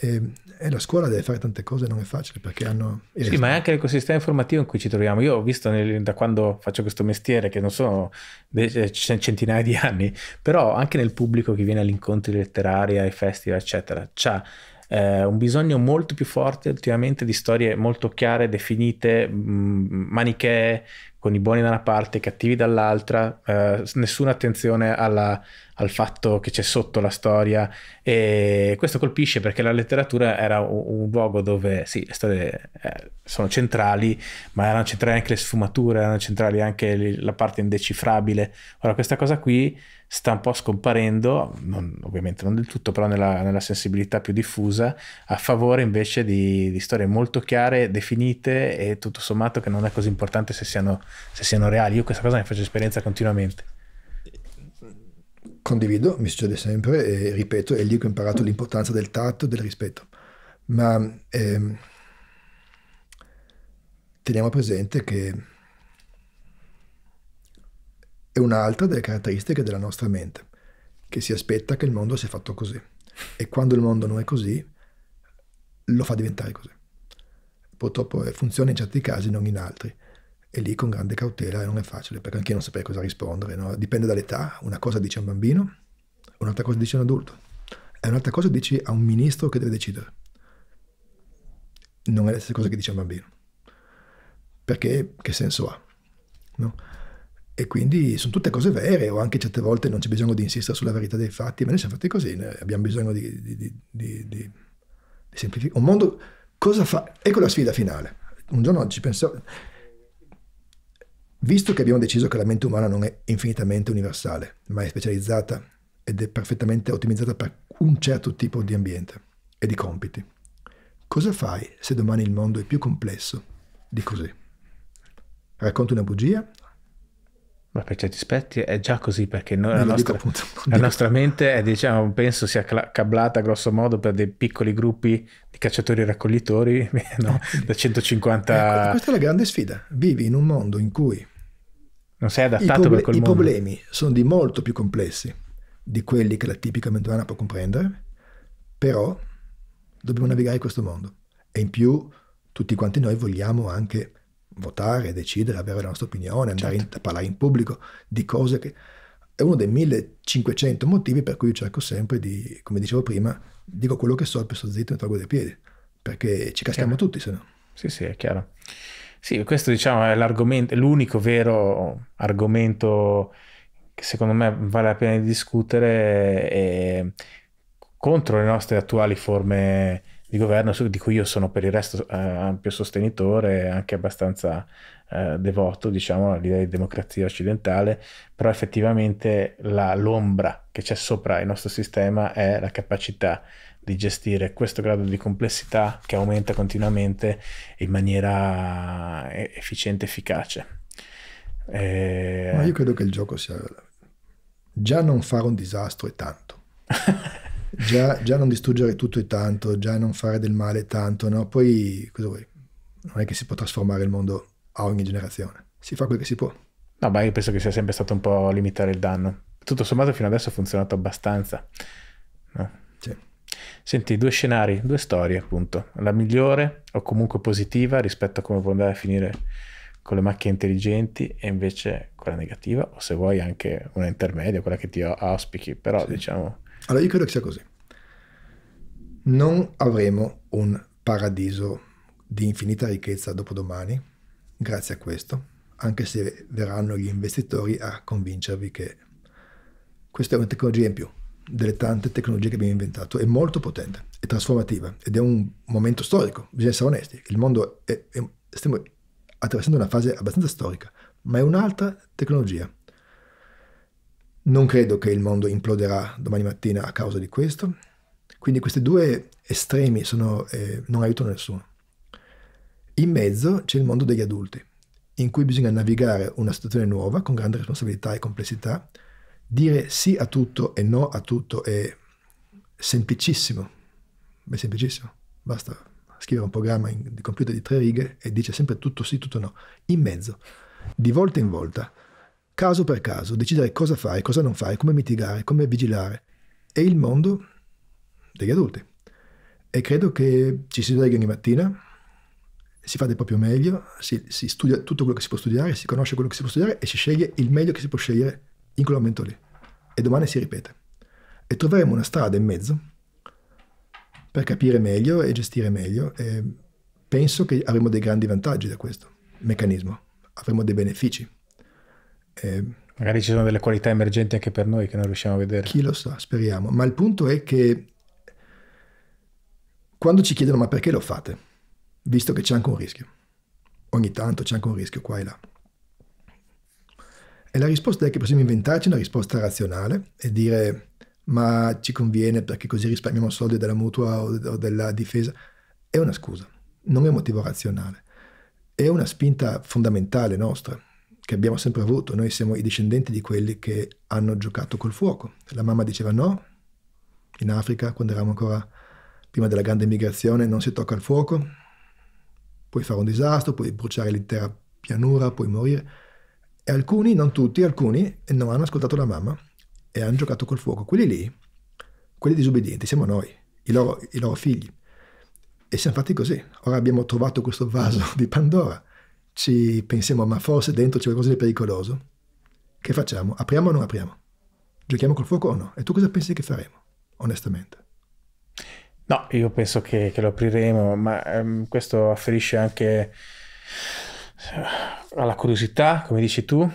E, ehm, e, la scuola deve fare tante cose, non è facile perché hanno... Sì, ma è anche l'ecosistema informativo in cui ci troviamo. Io ho visto nel, da quando faccio questo mestiere, che non sono eh, centinaia di anni, però anche nel pubblico che viene agli incontri letterari, ai festival, eccetera, c'è eh, un bisogno molto più forte ultimamente di storie molto chiare, definite, mh, manichee, con i buoni da una parte, e i cattivi dall'altra, eh, nessuna attenzione alla, al fatto che c'è sotto la storia e questo colpisce perché la letteratura era un, un luogo dove sì, le storie eh, sono centrali, ma erano centrali anche le sfumature, erano centrali anche la parte indecifrabile. Ora questa cosa qui sta un po' scomparendo, non, ovviamente non del tutto, però nella, nella, sensibilità più diffusa, a favore invece di, di storie molto chiare, definite e tutto sommato che non è così importante se siano se siano reali. Io questa cosa ne faccio esperienza continuamente. Condivido, mi succede sempre e ripeto, è lì che ho imparato l'importanza del tatto e del rispetto. Ma ehm, teniamo presente che è un'altra delle caratteristiche della nostra mente, che si aspetta che il mondo sia fatto così. E quando il mondo non è così, lo fa diventare così. Purtroppo eh, funziona in certi casi, non in altri. E lì con grande cautela non è facile, perché anche io non saprei cosa rispondere, no? dipende dall'età. Una cosa dice un bambino, un'altra cosa dice un adulto, e un'altra cosa dice a un ministro che deve decidere. Non è la stessa cosa che dice un bambino. Perché che senso ha? No? E quindi sono tutte cose vere, o anche certe volte non c'è bisogno di insistere sulla verità dei fatti, ma noi siamo fatti così, abbiamo bisogno di, di, di, di semplificare. Un mondo cosa fa? Ecco la sfida finale. Un giorno ci pensavo, Visto che abbiamo deciso che la mente umana non è infinitamente universale, ma è specializzata ed è perfettamente ottimizzata per un certo tipo di ambiente e di compiti, cosa fai se domani il mondo è più complesso di così? Racconti una bugia? Ma per certi aspetti è già così perché noi, la, nostra, appunto, la nostra, mente è, diciamo, penso sia cablata grosso modo per dei piccoli gruppi di cacciatori e raccoglitori no? Eh, da 150... Ecco, questa è la grande sfida. Vivi in un mondo in cui non sei adattato proble- per quel mondo. I problemi sono di molto più complessi di quelli che la tipica mentuana può comprendere, però dobbiamo navigare questo mondo. E in più tutti quanti noi vogliamo anche votare, decidere, avere la nostra opinione, andare certo. in, a parlare in pubblico di cose che... È uno dei 1500 motivi per cui io cerco sempre di, come dicevo prima, dico quello che so e sto zitto e mi tolgo dei piedi, perché ci caschiamo tutti se no. Sì, sì, è chiaro. Sì, questo diciamo è l'argomento, l'unico vero argomento che secondo me vale la pena di discutere è contro le nostre attuali forme di governo, di cui io sono per il resto eh, ampio sostenitore, anche abbastanza eh, devoto, diciamo, all'idea di democrazia occidentale, però effettivamente la, l'ombra che c'è sopra il nostro sistema è la capacità di gestire questo grado di complessità che aumenta continuamente in maniera eh, efficiente, efficace. E... Eh, ma io credo che il gioco sia... Già non fare un disastro è tanto. già, già, non distruggere tutto è tanto, già non fare del male è tanto, no? Poi cosa vuoi? Non è che si può trasformare il mondo a ogni generazione. Si fa quel che si può. No, ma io penso che sia sempre stato un po' limitare il danno. Tutto sommato fino adesso ha funzionato abbastanza. No? Sì. Senti, due scenari, due storie appunto, la migliore o comunque positiva rispetto a come può andare a finire con le macchine intelligenti e invece quella negativa o se vuoi anche una intermedia, quella che ti auspichi, però sì. diciamo... Allora io credo che sia così. Non avremo un paradiso di infinita ricchezza dopodomani, grazie a questo, anche se verranno gli investitori a convincervi che questa è una tecnologia in più delle tante tecnologie che abbiamo inventato, è molto potente, è trasformativa ed è un momento storico, bisogna essere onesti, il mondo è, è, stiamo attraversando una fase abbastanza storica, ma è un'altra tecnologia. Non credo che il mondo imploderà domani mattina a causa di questo, quindi questi due estremi sono, eh, non aiutano nessuno. In mezzo c'è il mondo degli adulti, in cui bisogna navigare una situazione nuova con grande responsabilità e complessità, dire sì a tutto e no a tutto è semplicissimo. È semplicissimo. Basta scrivere un programma in, di computer di tre righe e dice sempre tutto sì, tutto no. In mezzo, di volta in volta, caso per caso, decidere cosa fare, cosa non fare, come mitigare, come vigilare. È il mondo degli adulti. E credo che ci si sveglia ogni mattina, si fa del proprio meglio, si, si studia tutto quello che si può studiare, si conosce quello che si può studiare e si sceglie il meglio che si può scegliere in quel momento lì. E domani si ripete. E troveremo una strada in mezzo per capire meglio e gestire meglio. E penso che avremo dei grandi vantaggi da questo meccanismo, avremo dei benefici. E Magari ci sono delle qualità emergenti anche per noi che non riusciamo a vedere. Chi lo sa, speriamo. Ma il punto è che quando ci chiedono ma perché lo fate, visto che c'è anche un rischio, ogni tanto c'è anche un rischio qua e là. E la risposta è che possiamo inventarci una risposta razionale e dire ma ci conviene perché così risparmiamo soldi della mutua o della difesa. È una scusa, non è un motivo razionale. È una spinta fondamentale nostra che abbiamo sempre avuto. Noi siamo i discendenti di quelli che hanno giocato col fuoco. La mamma diceva no, in Africa, quando eravamo ancora prima della grande immigrazione, non si tocca il fuoco, puoi fare un disastro, puoi bruciare l'intera pianura, puoi morire. E alcuni, non tutti, alcuni non hanno ascoltato la mamma e hanno giocato col fuoco. Quelli lì, quelli disobbedienti, siamo noi, i loro, i loro figli. E siamo fatti così. Ora abbiamo trovato questo vaso di Pandora. Ci pensiamo, ma forse dentro c'è qualcosa di pericoloso. Che facciamo? Apriamo o non apriamo? Giochiamo col fuoco o no? E tu cosa pensi che faremo, onestamente? No, io penso che, che lo apriremo, ma um, questo afferisce anche alla curiosità, come dici tu,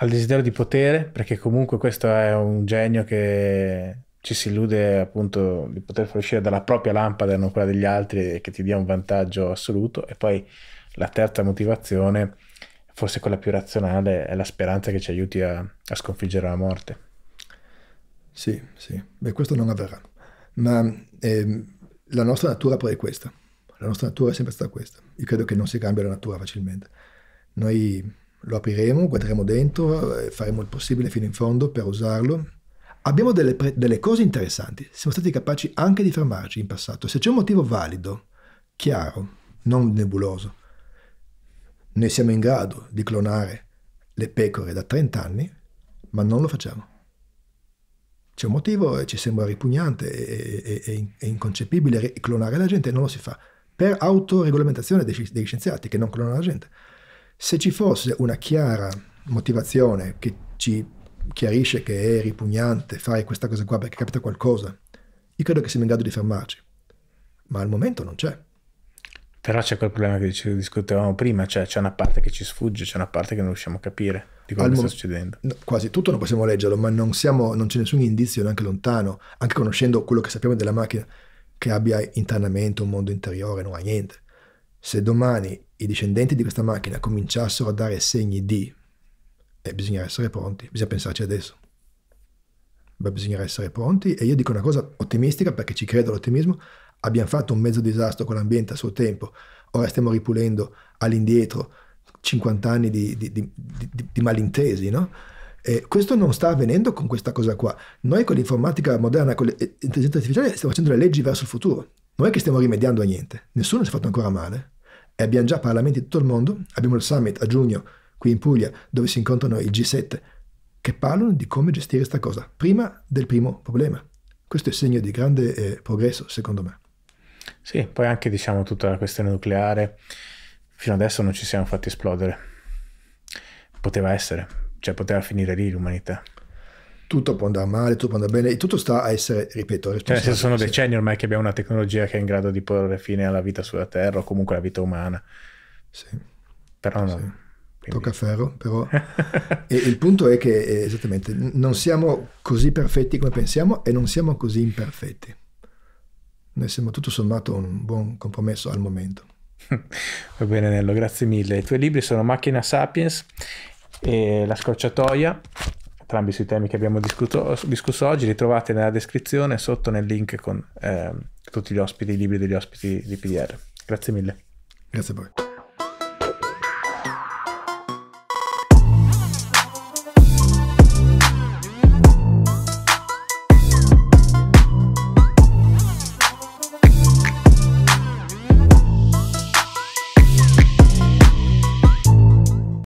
al desiderio di potere, perché comunque questo è un genio che ci si illude appunto di poter far uscire dalla propria lampada e non quella degli altri e che ti dia un vantaggio assoluto. E poi la terza motivazione, forse quella più razionale, è la speranza che ci aiuti a, a sconfiggere la morte. Sì, sì, beh questo non avverrà, ma eh, la nostra natura poi è questa. La nostra natura è sempre stata questa. Io credo che non si cambia la natura facilmente. Noi lo apriremo, guarderemo dentro, eh, faremo il possibile fino in fondo per usarlo. Abbiamo delle, pre- delle cose interessanti, siamo stati capaci anche di fermarci in passato. Se c'è un motivo valido, chiaro, non nebuloso, noi siamo in grado di clonare le pecore da 30 anni, ma non lo facciamo. C'è un motivo, e eh, ci sembra ripugnante e, inconcepibile clonare la gente e non lo si fa per autoregolamentazione dei, degli scienziati che non clonano la gente. Se ci fosse una chiara motivazione che ci chiarisce che è ripugnante fare questa cosa qua perché capita qualcosa, io credo che siamo in grado di fermarci, ma al momento non c'è. Però c'è quel problema che discutevamo prima, cioè c'è una parte che ci sfugge, c'è una parte che non riusciamo a capire di quello che mo- sta succedendo. No, quasi tutto non possiamo leggerlo, ma non, siamo, non c'è nessun indizio neanche lontano, anche conoscendo quello che sappiamo della macchina, che abbia internamente un mondo interiore, non ha niente. Se domani i discendenti di questa macchina cominciassero a dare segni di, eh, bisogna essere pronti, bisogna pensarci adesso. Beh, bisogna essere pronti e io dico una cosa ottimistica perché ci credo all'ottimismo, abbiamo fatto un mezzo disastro con l'ambiente a suo tempo, ora stiamo ripulendo all'indietro 50 anni di, di, di, di malintesi, no? Eh, questo non sta avvenendo con questa cosa qua. Noi con l'informatica moderna, con l'intelligenza eh, artificiale, stiamo facendo le leggi verso il futuro. Non è che stiamo rimediando a niente. Nessuno si è fatto ancora male. E abbiamo già parlamenti di tutto il mondo. Abbiamo il summit a giugno qui in Puglia, dove si incontrano i G7, che parlano di come gestire questa cosa, prima del primo problema. Questo è segno di grande eh, progresso, secondo me. Sì, poi anche diciamo tutta la questione nucleare, fino adesso non ci siamo fatti esplodere. Poteva essere, cioè poteva finire lì l'umanità. Tutto può andare male, tutto può andare bene, e tutto sta a essere, ripeto, cioè, responsabile. Cioè, sono decenni ormai che abbiamo una tecnologia che è in grado di porre fine alla vita sulla Terra o comunque alla vita umana. Sì. Però no. Sì. Quindi... Tocca ferro, però. e il punto è che eh, esattamente non siamo così perfetti come pensiamo e non siamo così imperfetti. Noi siamo tutto sommato un buon compromesso al momento. Va bene Nello, grazie mille. I tuoi libri sono Macchina Sapiens e la scorciatoia, entrambi sui temi che abbiamo discuto, discusso oggi, li trovate nella descrizione sotto nel link con eh, tutti gli ospiti, i libri degli ospiti di PDR. Grazie mille. Grazie a voi.